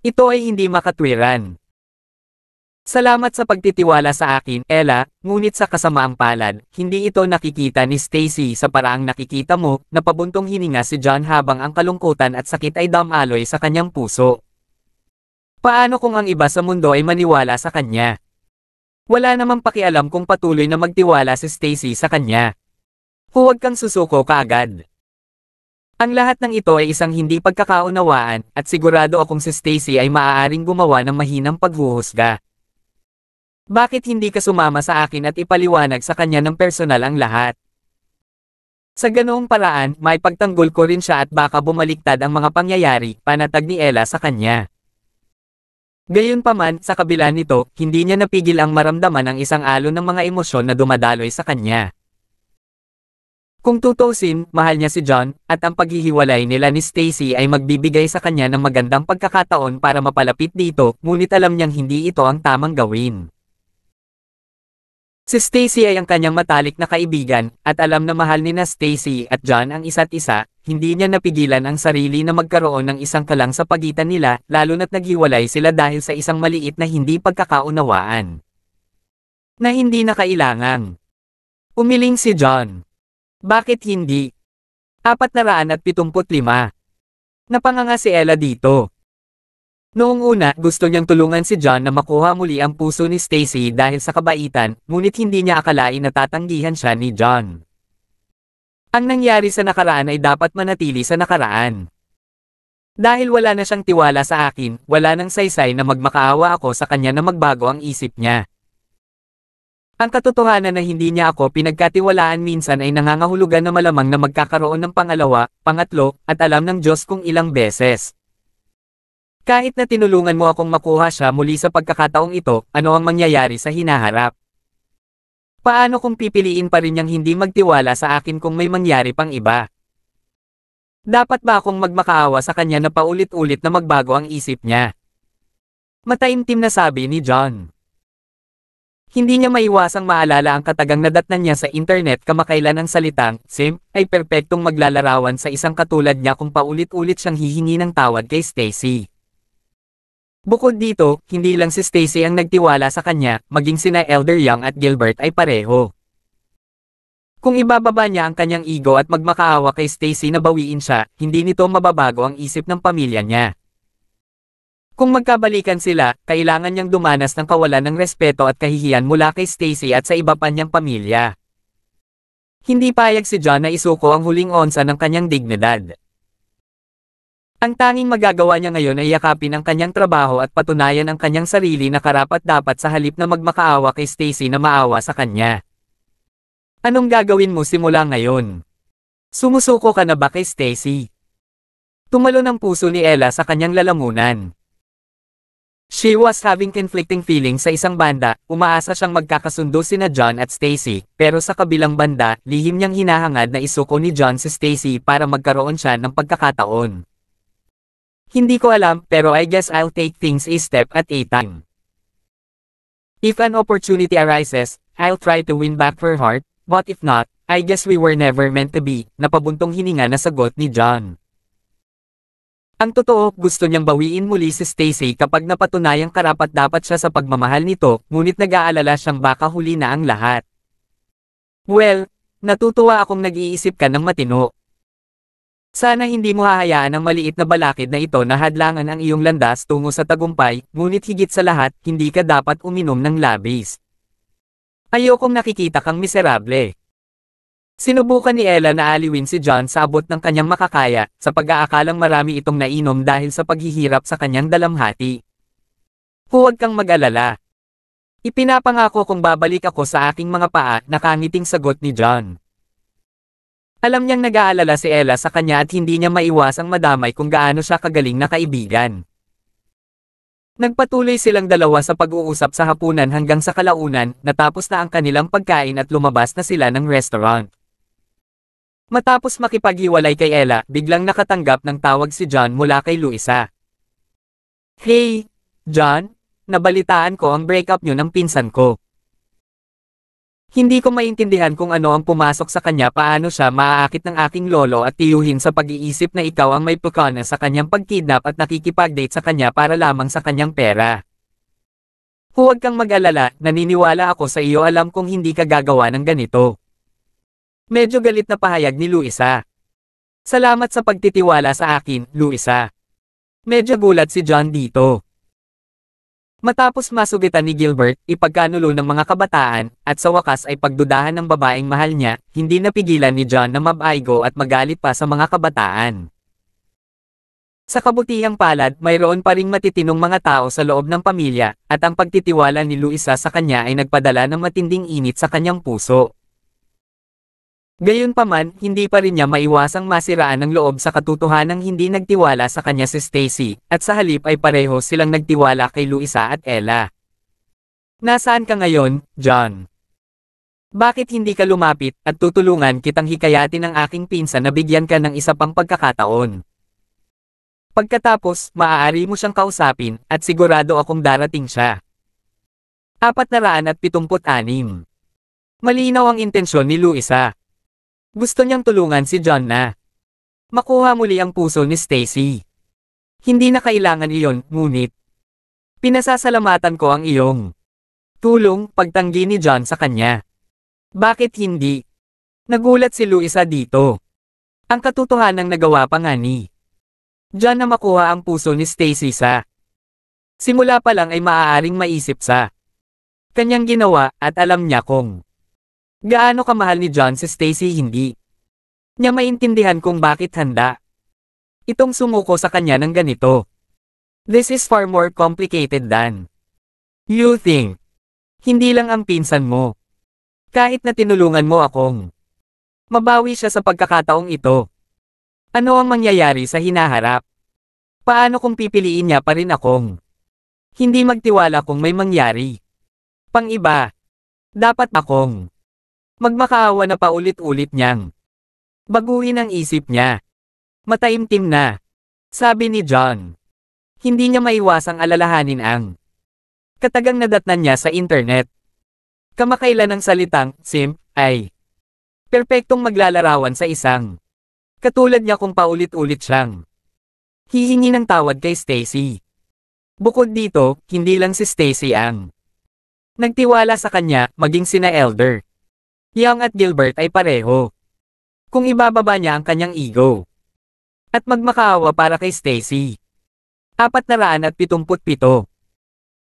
Ito ay hindi makatwiran. Salamat sa pagtitiwala sa akin, Ella, ngunit sa kasamaang palad, hindi ito nakikita ni Stacy sa paraang nakikita mo, na pabuntong hininga si John habang ang kalungkutan at sakit ay damaloy sa kanyang puso. Paano kung ang iba sa mundo ay maniwala sa kanya? Wala namang pakialam kung patuloy na magtiwala si Stacy sa kanya. Huwag kang susuko kaagad. Ang lahat ng ito ay isang hindi pagkakaunawaan, at sigurado akong si Stacy ay maaaring gumawa ng mahinang paghuhusga. Bakit hindi ka sumama sa akin at ipaliwanag sa kanya ng personal ang lahat? Sa ganoong paraan, may pagtanggol ko rin siya at baka bumaliktad ang mga pangyayari, panatag ni Ella sa kanya. Gayunpaman, sa kabila nito, hindi niya napigil ang maramdaman ang isang alon ng mga emosyon na dumadaloy sa kanya. Kung tutusin, mahal niya si John, at ang paghihiwalay nila ni Stacy ay magbibigay sa kanya ng magandang pagkakataon para mapalapit dito, ngunit alam niyang hindi ito ang tamang gawin. Si Stacy ay ang kanyang matalik na kaibigan, at alam na mahal ni na Stacy at John ang isa't isa, hindi niya napigilan ang sarili na magkaroon ng isang kalang sa pagitan nila, lalo na't naghiwalay sila dahil sa isang maliit na hindi pagkakaunawaan. Na hindi na kailangan. Umiling si John. Bakit hindi? 475. Napanganga si Ella dito. Noong una, gusto niyang tulungan si John na makuha muli ang puso ni Stacy dahil sa kabaitan, ngunit hindi niya akalain na tatanggihan siya ni John. Ang nangyari sa nakaraan ay dapat manatili sa nakaraan. Dahil wala na siyang tiwala sa akin, wala nang saysay na magmakaawa ako sa kanya na magbago ang isip niya. Ang katotohanan na hindi niya ako pinagkatiwalaan minsan ay nangangahulugan na malamang na magkakaroon ng pangalawa, pangatlo, at alam ng Diyos kung ilang beses. Kahit na tinulungan mo akong makuha siya muli sa pagkakataong ito, ano ang mangyayari sa hinaharap? Paano kung pipiliin pa rin niyang hindi magtiwala sa akin kung may mangyari pang iba? Dapat ba akong magmakaawa sa kanya na paulit-ulit na magbago ang isip niya? Mataimtim na sabi ni John. Hindi niya maiwasang maalala ang katagang nadatnan niya sa internet kamakailan ang salitang, Sim, ay perpektong maglalarawan sa isang katulad niya kung paulit-ulit siyang hihingi ng tawad kay Stacy. Bukod dito, hindi lang si Stacy ang nagtiwala sa kanya, maging sina Elder Young at Gilbert ay pareho. Kung ibababa niya ang kanyang ego at magmakaawa kay Stacy na bawiin siya, hindi nito mababago ang isip ng pamilya niya. Kung magkabalikan sila, kailangan niyang dumanas ng kawalan ng respeto at kahihiyan mula kay Stacy at sa iba pa niyang pamilya. Hindi payag si John na isuko ang huling onsa ng kanyang dignidad. Ang tanging magagawa niya ngayon ay yakapin ang kanyang trabaho at patunayan ang kanyang sarili na karapat-dapat sa halip na magmakaawa kay Stacy na maawa sa kanya. Anong gagawin mo simula ngayon? Sumusuko ka na ba kay Stacy? Tumalo ng puso ni Ella sa kanyang lalamunan. She was having conflicting feelings sa isang banda, umaasa siyang magkakasundo sina John at Stacy, pero sa kabilang banda, lihim niyang hinahangad na isuko ni John si Stacy para magkaroon siya ng pagkakataon. Hindi ko alam, pero I guess I'll take things a step at a time. If an opportunity arises, I'll try to win back her heart, but if not, I guess we were never meant to be, napabuntong hininga na sagot ni John. Ang totoo, gusto niyang bawiin muli si Stacy kapag napatunayang karapat dapat siya sa pagmamahal nito, ngunit nag-aalala siyang baka huli na ang lahat. Well, natutuwa akong nag-iisip ka ng matino. Sana hindi mo hahayaan ang maliit na balakid na ito na hadlangan ang iyong landas tungo sa tagumpay, ngunit higit sa lahat, hindi ka dapat uminom ng labis. Ayokong nakikita kang miserable. Sinubukan ni Ella na aliwin si John sa abot ng kanyang makakaya, sa pag-aakalang marami itong nainom dahil sa paghihirap sa kanyang dalamhati. Huwag kang mag-alala. Ipinapangako kong babalik ako sa aking mga paa, nakangiting sagot ni John. Alam niyang nag-aalala si Ella sa kanya at hindi niya maiwasang madamay kung gaano siya kagaling na kaibigan. Nagpatuloy silang dalawa sa pag-uusap sa hapunan hanggang sa kalaunan, natapos na ang kanilang pagkain at lumabas na sila ng restaurant. Matapos makipaghiwalay kay Ella, biglang nakatanggap ng tawag si John mula kay Luisa. Hey, John, nabalitaan ko ang breakup niyo ng pinsan ko. Hindi ko maintindihan kung ano ang pumasok sa kanya paano siya maaakit ng aking lolo at tiyuhin sa pag-iisip na ikaw ang may pukana sa kanyang pagkidnap at nakikipag-date sa kanya para lamang sa kanyang pera. Huwag kang mag-alala, naniniwala ako sa iyo alam kung hindi ka gagawa ng ganito. Medyo galit na pahayag ni Luisa. Salamat sa pagtitiwala sa akin, Luisa. Medyo gulat si John dito. Matapos masugitan ni Gilbert, ipagkanulo ng mga kabataan, at sa wakas ay pagdudahan ng babaeng mahal niya, hindi napigilan ni John na mabaigo at magalit pa sa mga kabataan. Sa kabutihang palad, mayroon pa ring matitinong mga tao sa loob ng pamilya, at ang pagtitiwala ni Luisa sa kanya ay nagpadala ng matinding init sa kanyang puso. Gayunpaman, hindi pa rin niya maiwasang masiraan ang loob sa katotohanang hindi nagtiwala sa kanya si Stacy, at sa halip ay pareho silang nagtiwala kay Luisa at Ella. Nasaan ka ngayon, John? Bakit hindi ka lumapit at tutulungan kitang hikayatin ang aking pinsan na bigyan ka ng isa pang pagkakataon? Pagkatapos, maaari mo siyang kausapin at sigurado akong darating siya. 476 Malinaw ang intensyon ni Luisa, gusto niyang tulungan si John na makuha muli ang puso ni Stacy. Hindi na kailangan iyon, ngunit pinasasalamatan ko ang iyong tulong pagtanggi ni John sa kanya. Bakit hindi? Nagulat si Luisa dito. Ang katotohanan nagawa pa nga ni John na makuha ang puso ni Stacy sa simula pa lang ay maaaring maisip sa kanyang ginawa at alam niya kung Gaano kamahal ni John si Stacy hindi. Niya maintindihan kung bakit handa. Itong sumuko sa kanya ng ganito. This is far more complicated than you think. Hindi lang ang pinsan mo. Kahit na tinulungan mo akong mabawi siya sa pagkakataong ito. Ano ang mangyayari sa hinaharap? Paano kung pipiliin niya pa rin akong hindi magtiwala kung may mangyari? Pang iba, dapat akong Magmakaawa na paulit-ulit niyang. Baguhin ang isip niya. Mataimtim na. Sabi ni John. Hindi niya maiwasang alalahanin ang katagang nadatnan niya sa internet. Kamakailan ng salitang simp ay perpektong maglalarawan sa isang katulad niya kung paulit-ulit siyang hihingi ng tawad kay Stacy. Bukod dito, hindi lang si Stacy ang nagtiwala sa kanya, maging sina Elder. Young at Gilbert ay pareho. Kung ibababa niya ang kanyang ego. At magmakaawa para kay Stacy. 477.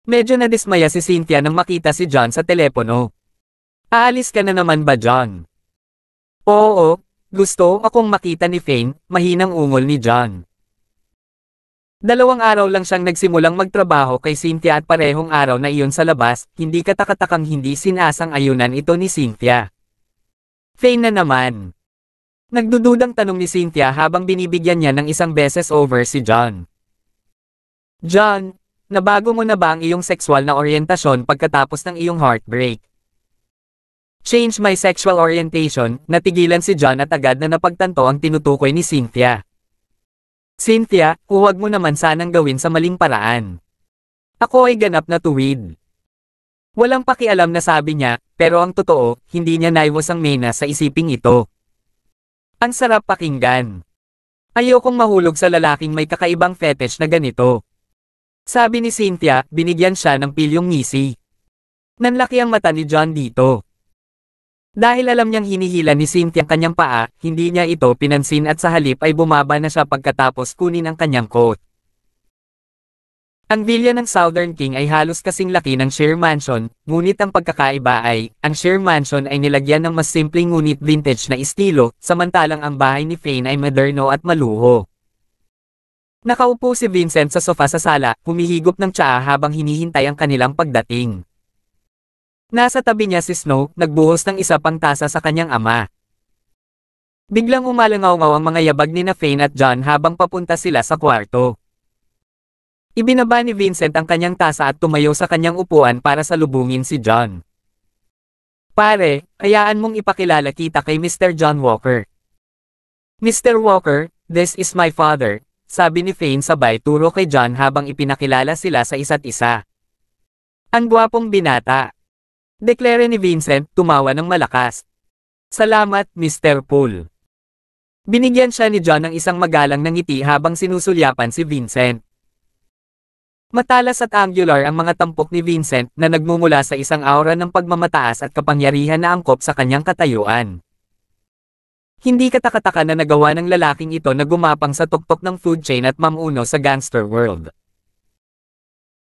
Medyo nadismaya si Cynthia nang makita si John sa telepono. Aalis ka na naman ba John? Oo, gusto akong makita ni Fane, mahinang ungol ni John. Dalawang araw lang siyang nagsimulang magtrabaho kay Cynthia at parehong araw na iyon sa labas, hindi katakatakang hindi sinasang ayunan ito ni Cynthia. Faye na naman. Nagdududang tanong ni Cynthia habang binibigyan niya ng isang beses over si John. John, nabago mo na ba ang iyong sexual na oryentasyon pagkatapos ng iyong heartbreak? Change my sexual orientation, natigilan si John at agad na napagtanto ang tinutukoy ni Cynthia. Cynthia, huwag mo naman sanang gawin sa maling paraan. Ako ay ganap na tuwid. Walang pakialam na sabi niya, pero ang totoo, hindi niya naiwas ang Mena sa isiping ito. Ang sarap pakinggan. Ayokong mahulog sa lalaking may kakaibang fetish na ganito. Sabi ni Cynthia, binigyan siya ng pilyong ngisi. Nanlaki ang mata ni John dito. Dahil alam niyang hinihila ni Cynthia ang kanyang paa, hindi niya ito pinansin at sa halip ay bumaba na siya pagkatapos kunin ang kanyang coat. Ang villa ng Southern King ay halos kasing laki ng share Mansion, ngunit ang pagkakaiba ay, ang share Mansion ay nilagyan ng mas simpleng ngunit vintage na estilo, samantalang ang bahay ni Fane ay moderno at maluho. Nakaupo si Vincent sa sofa sa sala, humihigop ng tsaa habang hinihintay ang kanilang pagdating. Nasa tabi niya si Snow, nagbuhos ng isa pang tasa sa kanyang ama. Biglang umalangaw ang mga yabag ni na Fane at John habang papunta sila sa kwarto. Ibinaba ni Vincent ang kanyang tasa at tumayo sa kanyang upuan para salubungin si John. Pare, hayaan mong ipakilala kita kay Mr. John Walker. Mr. Walker, this is my father, sabi ni Fane sabay turo kay John habang ipinakilala sila sa isa't isa. Ang gwapong binata. Deklare ni Vincent tumawa ng malakas. Salamat, Mr. Poole. Binigyan siya ni John ng isang magalang na ngiti habang sinusulyapan si Vincent. Matalas at angular ang mga tampok ni Vincent na nagmumula sa isang aura ng pagmamataas at kapangyarihan na angkop sa kanyang katayuan. Hindi katakataka na nagawa ng lalaking ito na gumapang sa tuktok ng food chain at mamuno sa gangster world.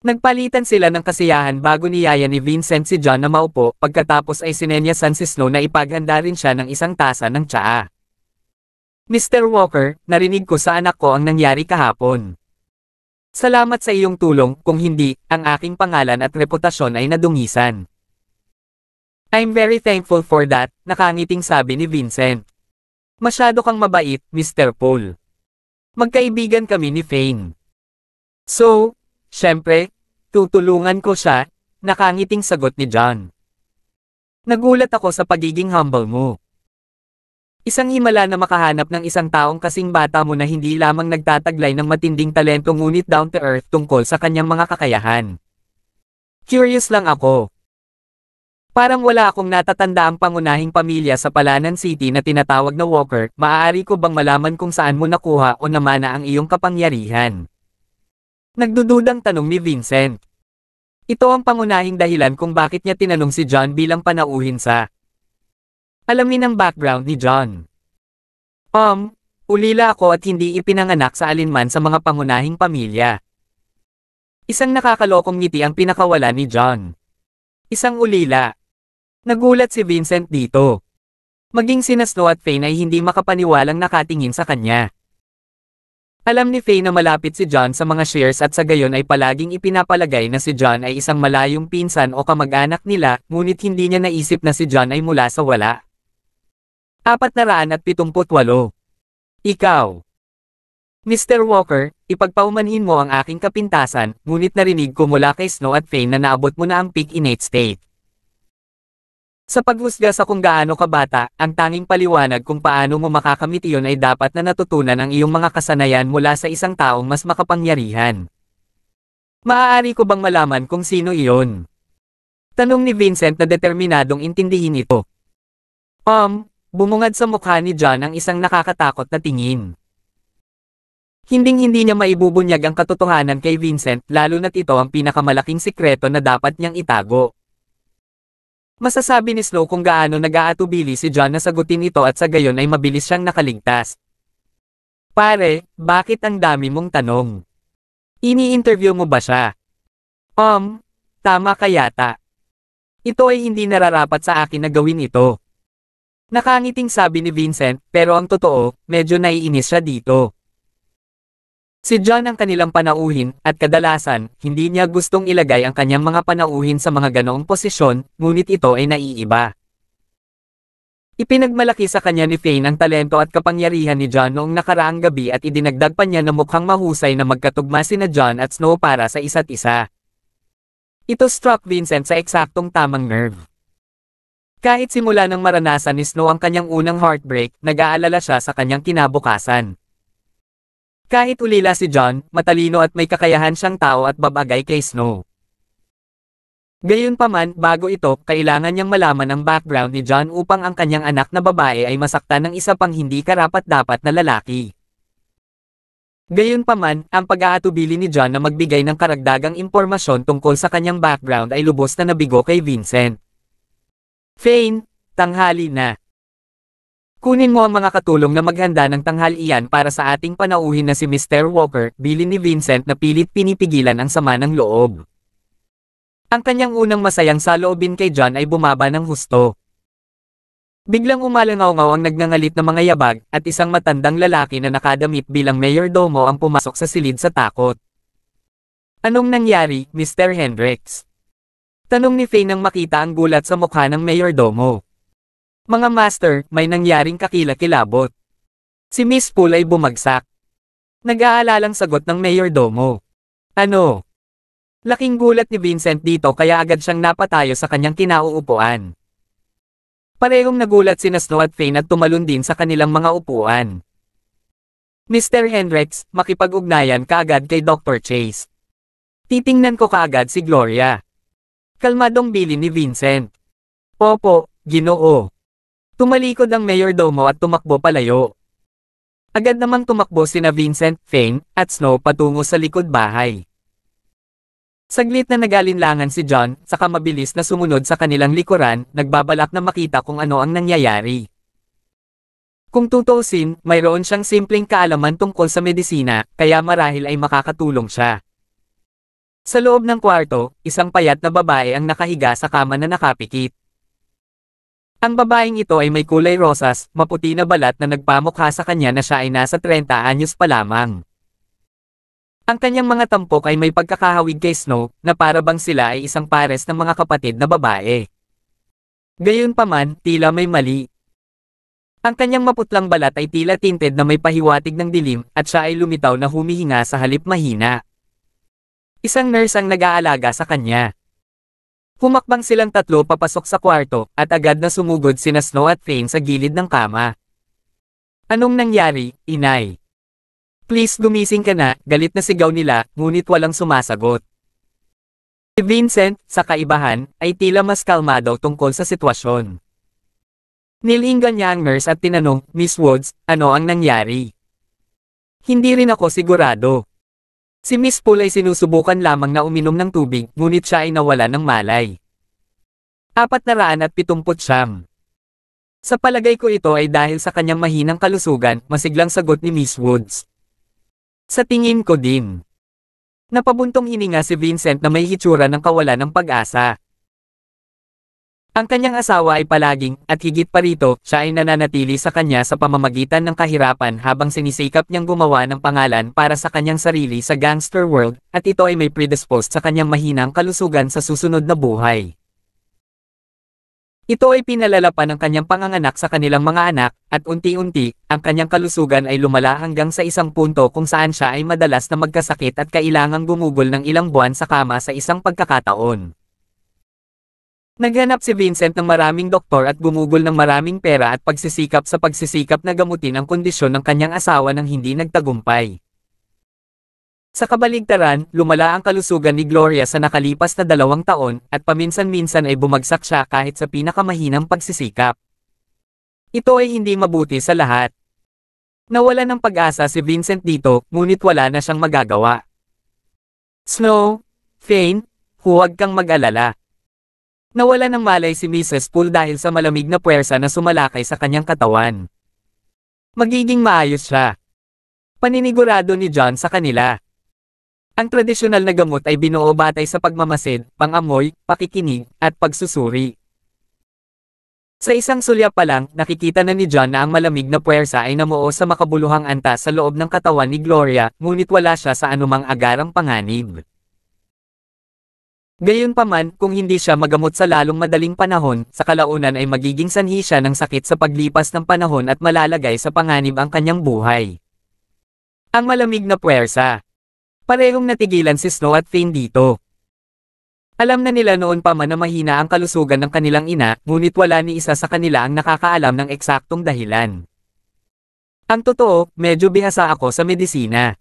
Nagpalitan sila ng kasiyahan bago niyaya ni Vincent si John na maupo, pagkatapos ay sinenyasan si Snow na ipaghanda rin siya ng isang tasa ng tsaa. Mr. Walker, narinig ko sa anak ko ang nangyari kahapon. Salamat sa iyong tulong, kung hindi, ang aking pangalan at reputasyon ay nadungisan. I'm very thankful for that, nakangiting sabi ni Vincent. Masyado kang mabait, Mr. Paul. Magkaibigan kami ni Fane. So, syempre, tutulungan ko siya, nakangiting sagot ni John. Nagulat ako sa pagiging humble mo. Isang himala na makahanap ng isang taong kasing bata mo na hindi lamang nagtataglay ng matinding talento ngunit down to earth tungkol sa kanyang mga kakayahan. Curious lang ako. Parang wala akong natatanda ang pangunahing pamilya sa Palanan City na tinatawag na Walker, maaari ko bang malaman kung saan mo nakuha o namana ang iyong kapangyarihan? Nagdududang tanong ni Vincent. Ito ang pangunahing dahilan kung bakit niya tinanong si John bilang panauhin sa Alamin ang background ni John. Mom, um, ulila ako at hindi ipinanganak sa alinman sa mga pangunahing pamilya. Isang nakakalokong ngiti ang pinakawala ni John. Isang ulila. Nagulat si Vincent dito. Maging sina Snow at Faye ay hindi makapaniwalang nakatingin sa kanya. Alam ni Faye na malapit si John sa mga shares at sa gayon ay palaging ipinapalagay na si John ay isang malayong pinsan o kamag-anak nila, ngunit hindi niya naisip na si John ay mula sa wala. 478. Ikaw. Mr. Walker, ipagpaumanhin mo ang aking kapintasan, ngunit narinig ko mula kay Snow at Faye na naabot mo na ang peak innate state. Sa paghusga sa kung gaano ka bata, ang tanging paliwanag kung paano mo makakamit iyon ay dapat na natutunan ang iyong mga kasanayan mula sa isang taong mas makapangyarihan. Maaari ko bang malaman kung sino iyon? Tanong ni Vincent na determinadong intindihin ito. Um, Bumungad sa mukha ni John ang isang nakakatakot na tingin. Hinding-hindi niya maibubunyag ang katotohanan kay Vincent lalo na't ito ang pinakamalaking sikreto na dapat niyang itago. Masasabi ni Slow kung gaano nag-aatubili si John na sagutin ito at sa gayon ay mabilis siyang nakaligtas. Pare, bakit ang dami mong tanong? Ini-interview mo ba siya? Um, tama kayata. Ito ay hindi nararapat sa akin na gawin ito. Nakangiting sabi ni Vincent, pero ang totoo, medyo naiinis siya dito. Si John ang kanilang panauhin, at kadalasan, hindi niya gustong ilagay ang kanyang mga panauhin sa mga ganoong posisyon, ngunit ito ay naiiba. Ipinagmalaki sa kanya ni Fane ang talento at kapangyarihan ni John noong nakaraang gabi at idinagdag pa niya na mukhang mahusay na magkatugma sina John at Snow para sa isa't isa. Ito struck Vincent sa eksaktong tamang nerve. Kahit simula nang maranasan ni Snow ang kanyang unang heartbreak, nag-aalala siya sa kanyang kinabukasan. Kahit ulila si John, matalino at may kakayahan siyang tao at babagay kay Snow. Gayunpaman, bago ito, kailangan niyang malaman ang background ni John upang ang kanyang anak na babae ay masaktan ng isa pang hindi karapat-dapat na lalaki. Gayunpaman, ang pag-aatubili ni John na magbigay ng karagdagang impormasyon tungkol sa kanyang background ay lubos na nabigo kay Vincent. Fane, tanghali na. Kunin mo ang mga katulong na maghanda ng tanghalian para sa ating panauhin na si Mr. Walker, bilin ni Vincent na pilit pinipigilan ang sama ng loob. Ang kanyang unang masayang saloobin kay John ay bumaba ng husto. Biglang umalangaw-ngaw ang nagngangalit na mga yabag, at isang matandang lalaki na nakadamit bilang Mayor Domo ang pumasok sa silid sa takot. Anong nangyari, Mr. Hendricks? Tanong ni Faye nang makita ang gulat sa mukha ng Mayor Domo. Mga master, may nangyaring kakilakilabot. Si Miss Pool ay bumagsak. Nag-aalalang sagot ng Mayor Domo. Ano? Laking gulat ni Vincent dito kaya agad siyang napatayo sa kanyang kinauupuan. Parehong nagulat si Snow at Faye at tumalon din sa kanilang mga upuan. Mr. Hendrix, makipag-ugnayan kaagad kay Dr. Chase. Titingnan ko kaagad si Gloria. Kalmadong bili ni Vincent. Opo, ginoo. Tumalikod ang mayordomo at tumakbo palayo. Agad namang tumakbo sina Vincent, Fane, at Snow patungo sa likod bahay. Saglit na nagalinlangan si John, saka mabilis na sumunod sa kanilang likuran, nagbabalak na makita kung ano ang nangyayari. Kung tutuusin, mayroon siyang simpleng kaalaman tungkol sa medisina, kaya marahil ay makakatulong siya. Sa loob ng kwarto, isang payat na babae ang nakahiga sa kama na nakapikit. Ang babaeng ito ay may kulay rosas, maputi na balat na nagpamukha sa kanya na siya ay nasa 30 anyos pa lamang. Ang kanyang mga tampok ay may pagkakahawig kay Snow, na para bang sila ay isang pares ng mga kapatid na babae. Gayunpaman, tila may mali. Ang kanyang maputlang balat ay tila tinted na may pahiwatig ng dilim, at siya ay lumitaw na humihinga sa halip mahina. Isang nurse ang nag-aalaga sa kanya. Humakbang silang tatlo papasok sa kwarto, at agad na sumugod sina Snow at Fane sa gilid ng kama. Anong nangyari, inay? Please gumising ka na, galit na sigaw nila, ngunit walang sumasagot. Si Vincent, sa kaibahan, ay tila mas kalmado tungkol sa sitwasyon. Nilinggan niya ang nurse at tinanong, Miss Woods, ano ang nangyari? Hindi rin ako sigurado. Si Miss Pool ay sinusubukan lamang na uminom ng tubig ngunit siya ay nawala ng malay. Apat na raan at pitumput siyam. Sa palagay ko ito ay dahil sa kanyang mahinang kalusugan, masiglang sagot ni Miss Woods. Sa tingin ko din. Napabuntong hininga si Vincent na may hitsura ng kawalan ng pag-asa. Ang kanyang asawa ay palaging, at higit pa rito, siya ay nananatili sa kanya sa pamamagitan ng kahirapan habang sinisikap niyang gumawa ng pangalan para sa kanyang sarili sa gangster world, at ito ay may predisposed sa kanyang mahinang kalusugan sa susunod na buhay. Ito ay pinalala pa ng kanyang panganganak sa kanilang mga anak, at unti-unti, ang kanyang kalusugan ay lumala hanggang sa isang punto kung saan siya ay madalas na magkasakit at kailangang gumugol ng ilang buwan sa kama sa isang pagkakataon. Naghanap si Vincent ng maraming doktor at gumugol ng maraming pera at pagsisikap sa pagsisikap na gamutin ang kondisyon ng kanyang asawa nang hindi nagtagumpay. Sa kabaligtaran, lumala ang kalusugan ni Gloria sa nakalipas na dalawang taon at paminsan-minsan ay bumagsak siya kahit sa pinakamahinang pagsisikap. Ito ay hindi mabuti sa lahat. Nawala ng pag-asa si Vincent dito, ngunit wala na siyang magagawa. Snow, Fane, huwag kang mag-alala. Nawala ng malay si Mrs. Poole dahil sa malamig na puwersa na sumalakay sa kanyang katawan. Magiging maayos siya. Paninigurado ni John sa kanila. Ang tradisyonal na gamot ay binuo batay sa pagmamasid, pangamoy, pakikinig, at pagsusuri. Sa isang sulya pa lang, nakikita na ni John na ang malamig na puwersa ay namuo sa makabuluhang antas sa loob ng katawan ni Gloria, ngunit wala siya sa anumang agarang panganib. Gayunpaman, kung hindi siya magamot sa lalong madaling panahon, sa kalaunan ay magiging sanhi siya ng sakit sa paglipas ng panahon at malalagay sa panganib ang kanyang buhay. Ang malamig na puwersa. Parehong natigilan si Snow at Finn dito. Alam na nila noon pa man na mahina ang kalusugan ng kanilang ina, ngunit wala ni isa sa kanila ang nakakaalam ng eksaktong dahilan. Ang totoo, medyo bihasa ako sa medisina.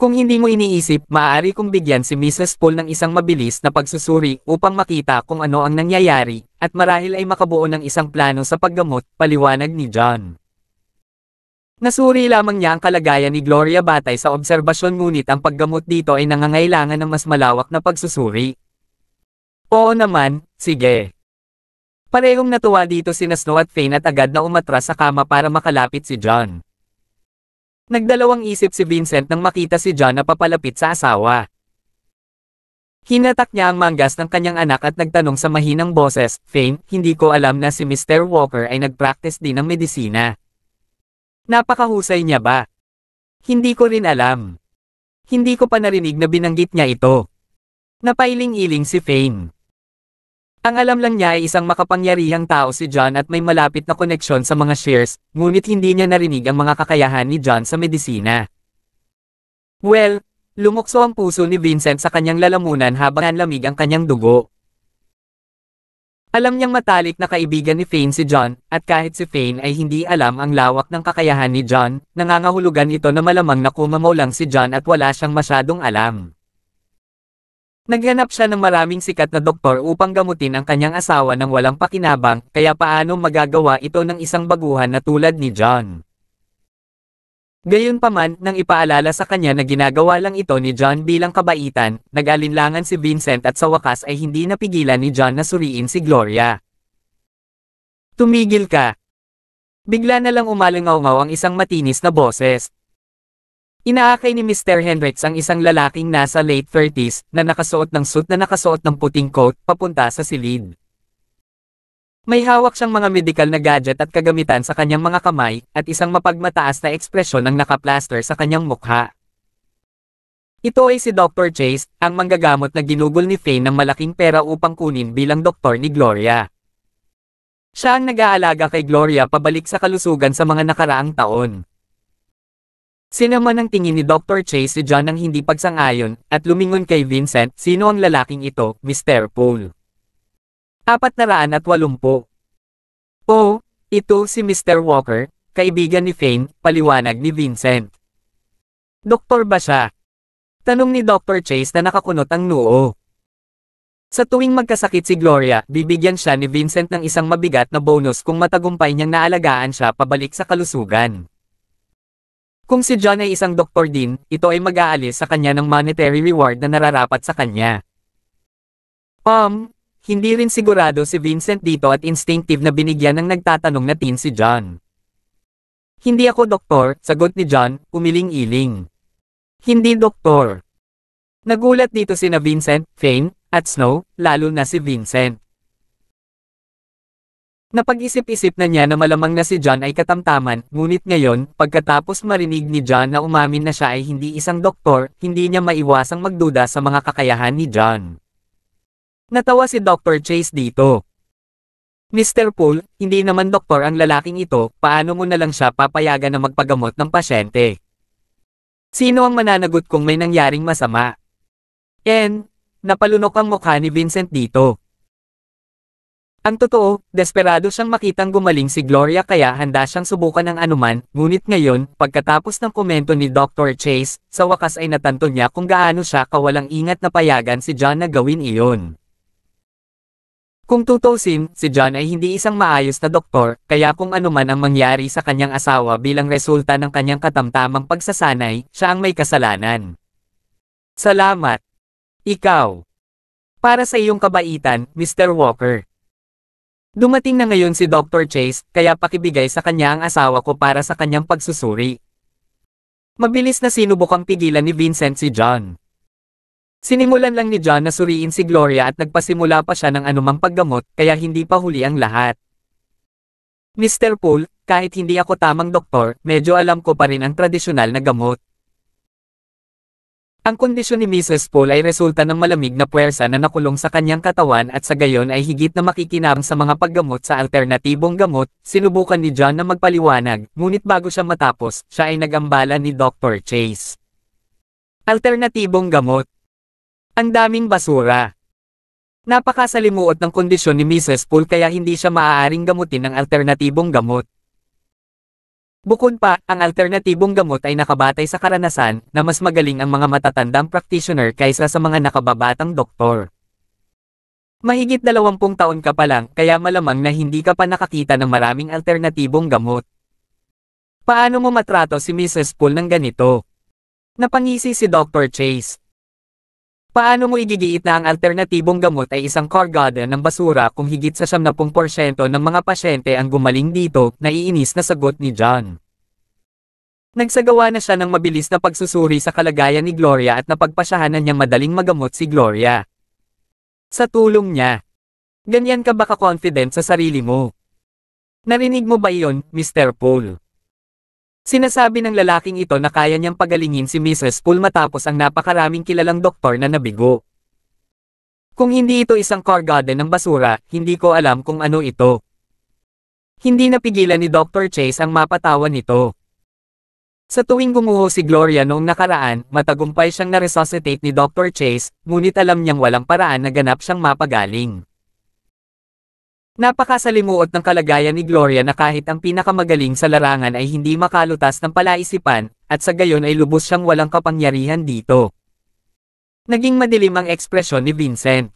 Kung hindi mo iniisip, maaari kong bigyan si Mrs. Paul ng isang mabilis na pagsusuri upang makita kung ano ang nangyayari, at marahil ay makabuo ng isang plano sa paggamot, paliwanag ni John. Nasuri lamang niya ang kalagayan ni Gloria batay sa obserbasyon ngunit ang paggamot dito ay nangangailangan ng mas malawak na pagsusuri. Oo naman, sige. Parehong natuwa dito si Snow at Fane at agad na umatras sa kama para makalapit si John. Nagdalawang isip si Vincent nang makita si John na papalapit sa asawa. Hinatak niya ang manggas ng kanyang anak at nagtanong sa mahinang boses, Fame, hindi ko alam na si Mr. Walker ay nagpractice din ng medisina. Napakahusay niya ba? Hindi ko rin alam. Hindi ko pa narinig na binanggit niya ito. Napailing-iling si Fame. Ang alam lang niya ay isang makapangyarihang tao si John at may malapit na koneksyon sa mga shares, ngunit hindi niya narinig ang mga kakayahan ni John sa medisina. Well, lumukso ang puso ni Vincent sa kanyang lalamunan habang anlamig ang kanyang dugo. Alam niyang matalik na kaibigan ni Fane si John, at kahit si Fane ay hindi alam ang lawak ng kakayahan ni John, nangangahulugan ito na malamang na kumamaw lang si John at wala siyang masyadong alam. Naghanap siya ng maraming sikat na doktor upang gamutin ang kanyang asawa ng walang pakinabang, kaya paano magagawa ito ng isang baguhan na tulad ni John? Gayunpaman, nang ipaalala sa kanya na ginagawa lang ito ni John bilang kabaitan, nag-alinlangan si Vincent at sa wakas ay hindi napigilan ni John na suriin si Gloria. Tumigil ka! Bigla na lang umalangaw ang isang matinis na boses. Inaakay ni Mr. Hendricks ang isang lalaking nasa late 30s na nakasuot ng suit na nakasuot ng puting coat papunta sa silid. May hawak siyang mga medical na gadget at kagamitan sa kanyang mga kamay at isang mapagmataas na ekspresyon ang nakaplaster sa kanyang mukha. Ito ay si Dr. Chase, ang manggagamot na ginugol ni Faye ng malaking pera upang kunin bilang doktor ni Gloria. Siya ang nag-aalaga kay Gloria pabalik sa kalusugan sa mga nakaraang taon. Sinama ng tingin ni Dr. Chase si John ng hindi pagsang-ayon, at lumingon kay Vincent, sino ang lalaking ito, Mr. Poole? Apat na raan at walumpo. Oh, ito si Mr. Walker, kaibigan ni Fane, paliwanag ni Vincent. Doktor ba siya? Tanong ni Dr. Chase na nakakunot ang noo. Sa tuwing magkasakit si Gloria, bibigyan siya ni Vincent ng isang mabigat na bonus kung matagumpay niyang naalagaan siya pabalik sa kalusugan. Kung si John ay isang doktor din, ito ay mag-aalis sa kanya ng monetary reward na nararapat sa kanya. Um, hindi rin sigurado si Vincent dito at instinctive na binigyan ng nagtatanong na teen si John. Hindi ako doktor, sagot ni John, umiling-iling. Hindi doktor. Nagulat dito sina Vincent, Fane, at Snow, lalo na si Vincent. Napag-isip-isip na niya na malamang na si John ay katamtaman, ngunit ngayon, pagkatapos marinig ni John na umamin na siya ay hindi isang doktor, hindi niya maiwasang magduda sa mga kakayahan ni John. Natawa si Dr. Chase dito. Mr. Poole, hindi naman doktor ang lalaking ito, paano mo na lang siya papayagan na magpagamot ng pasyente? Sino ang mananagot kung may nangyaring masama? En, napalunok ang mukha ni Vincent dito. Ang totoo, desperado siyang makitang gumaling si Gloria kaya handa siyang subukan ng anuman, ngunit ngayon, pagkatapos ng komento ni Dr. Chase, sa wakas ay natanto niya kung gaano siya kawalang ingat na payagan si John na gawin iyon. Kung tutusin, si John ay hindi isang maayos na doktor, kaya kung anuman ang mangyari sa kanyang asawa bilang resulta ng kanyang katamtamang pagsasanay, siya ang may kasalanan. Salamat. Ikaw. Para sa iyong kabaitan, Mr. Walker. Dumating na ngayon si Dr. Chase, kaya pakibigay sa kanya ang asawa ko para sa kanyang pagsusuri. Mabilis na sinubok ang pigilan ni Vincent si John. Sinimulan lang ni John na suriin si Gloria at nagpasimula pa siya ng anumang paggamot kaya hindi pa huli ang lahat. Mr. Poole, kahit hindi ako tamang doktor, medyo alam ko pa rin ang tradisyonal na gamot. Ang kondisyon ni Mrs. Paul ay resulta ng malamig na puwersa na nakulong sa kanyang katawan at sa gayon ay higit na makikinabang sa mga paggamot sa alternatibong gamot, sinubukan ni John na magpaliwanag, ngunit bago siya matapos, siya ay nagambala ni Dr. Chase. Alternatibong gamot Ang daming basura Napakasalimuot ng kondisyon ni Mrs. Paul kaya hindi siya maaaring gamutin ng alternatibong gamot. Bukod pa, ang alternatibong gamot ay nakabatay sa karanasan na mas magaling ang mga matatandang practitioner kaysa sa mga nakababatang doktor. Mahigit 20 taon ka pa lang kaya malamang na hindi ka pa nakakita ng maraming alternatibong gamot. Paano mo matrato si Mrs. Poole ng ganito? Napangisi si Dr. Chase. Paano mo igigiit na ang alternatibong gamot ay isang kargada ng basura kung higit sa 70% ng mga pasyente ang gumaling dito, naiinis na sagot ni John. Nagsagawa na siya ng mabilis na pagsusuri sa kalagayan ni Gloria at napagpasyahan niyang madaling magamot si Gloria. Sa tulong niya. Ganyan ka ba ka-confident sa sarili mo? Narinig mo ba iyon, Mr. Paul? Sinasabi ng lalaking ito na kaya niyang pagalingin si Mrs. Poole matapos ang napakaraming kilalang doktor na nabigo. Kung hindi ito isang car garden ng basura, hindi ko alam kung ano ito. Hindi napigilan ni Dr. Chase ang mapatawa nito. Sa tuwing gumuho si Gloria noong nakaraan, matagumpay siyang naresuscitate ni Dr. Chase, ngunit alam niyang walang paraan na ganap siyang mapagaling. Napakasalimuot ng kalagayan ni Gloria na kahit ang pinakamagaling sa larangan ay hindi makalutas ng palaisipan, at sa gayon ay lubos siyang walang kapangyarihan dito. Naging madilim ang ekspresyon ni Vincent.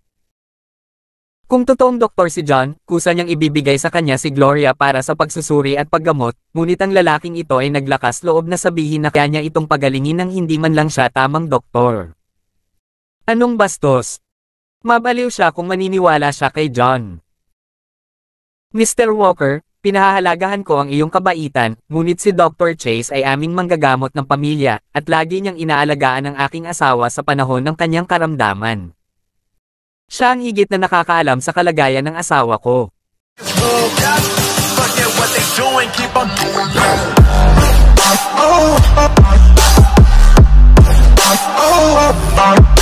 Kung totoong doktor si John, kusa niyang ibibigay sa kanya si Gloria para sa pagsusuri at paggamot, ngunit ang lalaking ito ay naglakas loob na sabihin na kaya niya itong pagalingin ng hindi man lang siya tamang doktor. Anong bastos? Mabaliw siya kung maniniwala siya kay John. Mr. Walker, pinahahalagahan ko ang iyong kabaitan, ngunit si Dr. Chase ay aming manggagamot ng pamilya, at lagi niyang inaalagaan ang aking asawa sa panahon ng kanyang karamdaman. Siya ang higit na nakakaalam sa kalagayan ng asawa ko. Oh, oh, oh, oh, oh, oh, oh.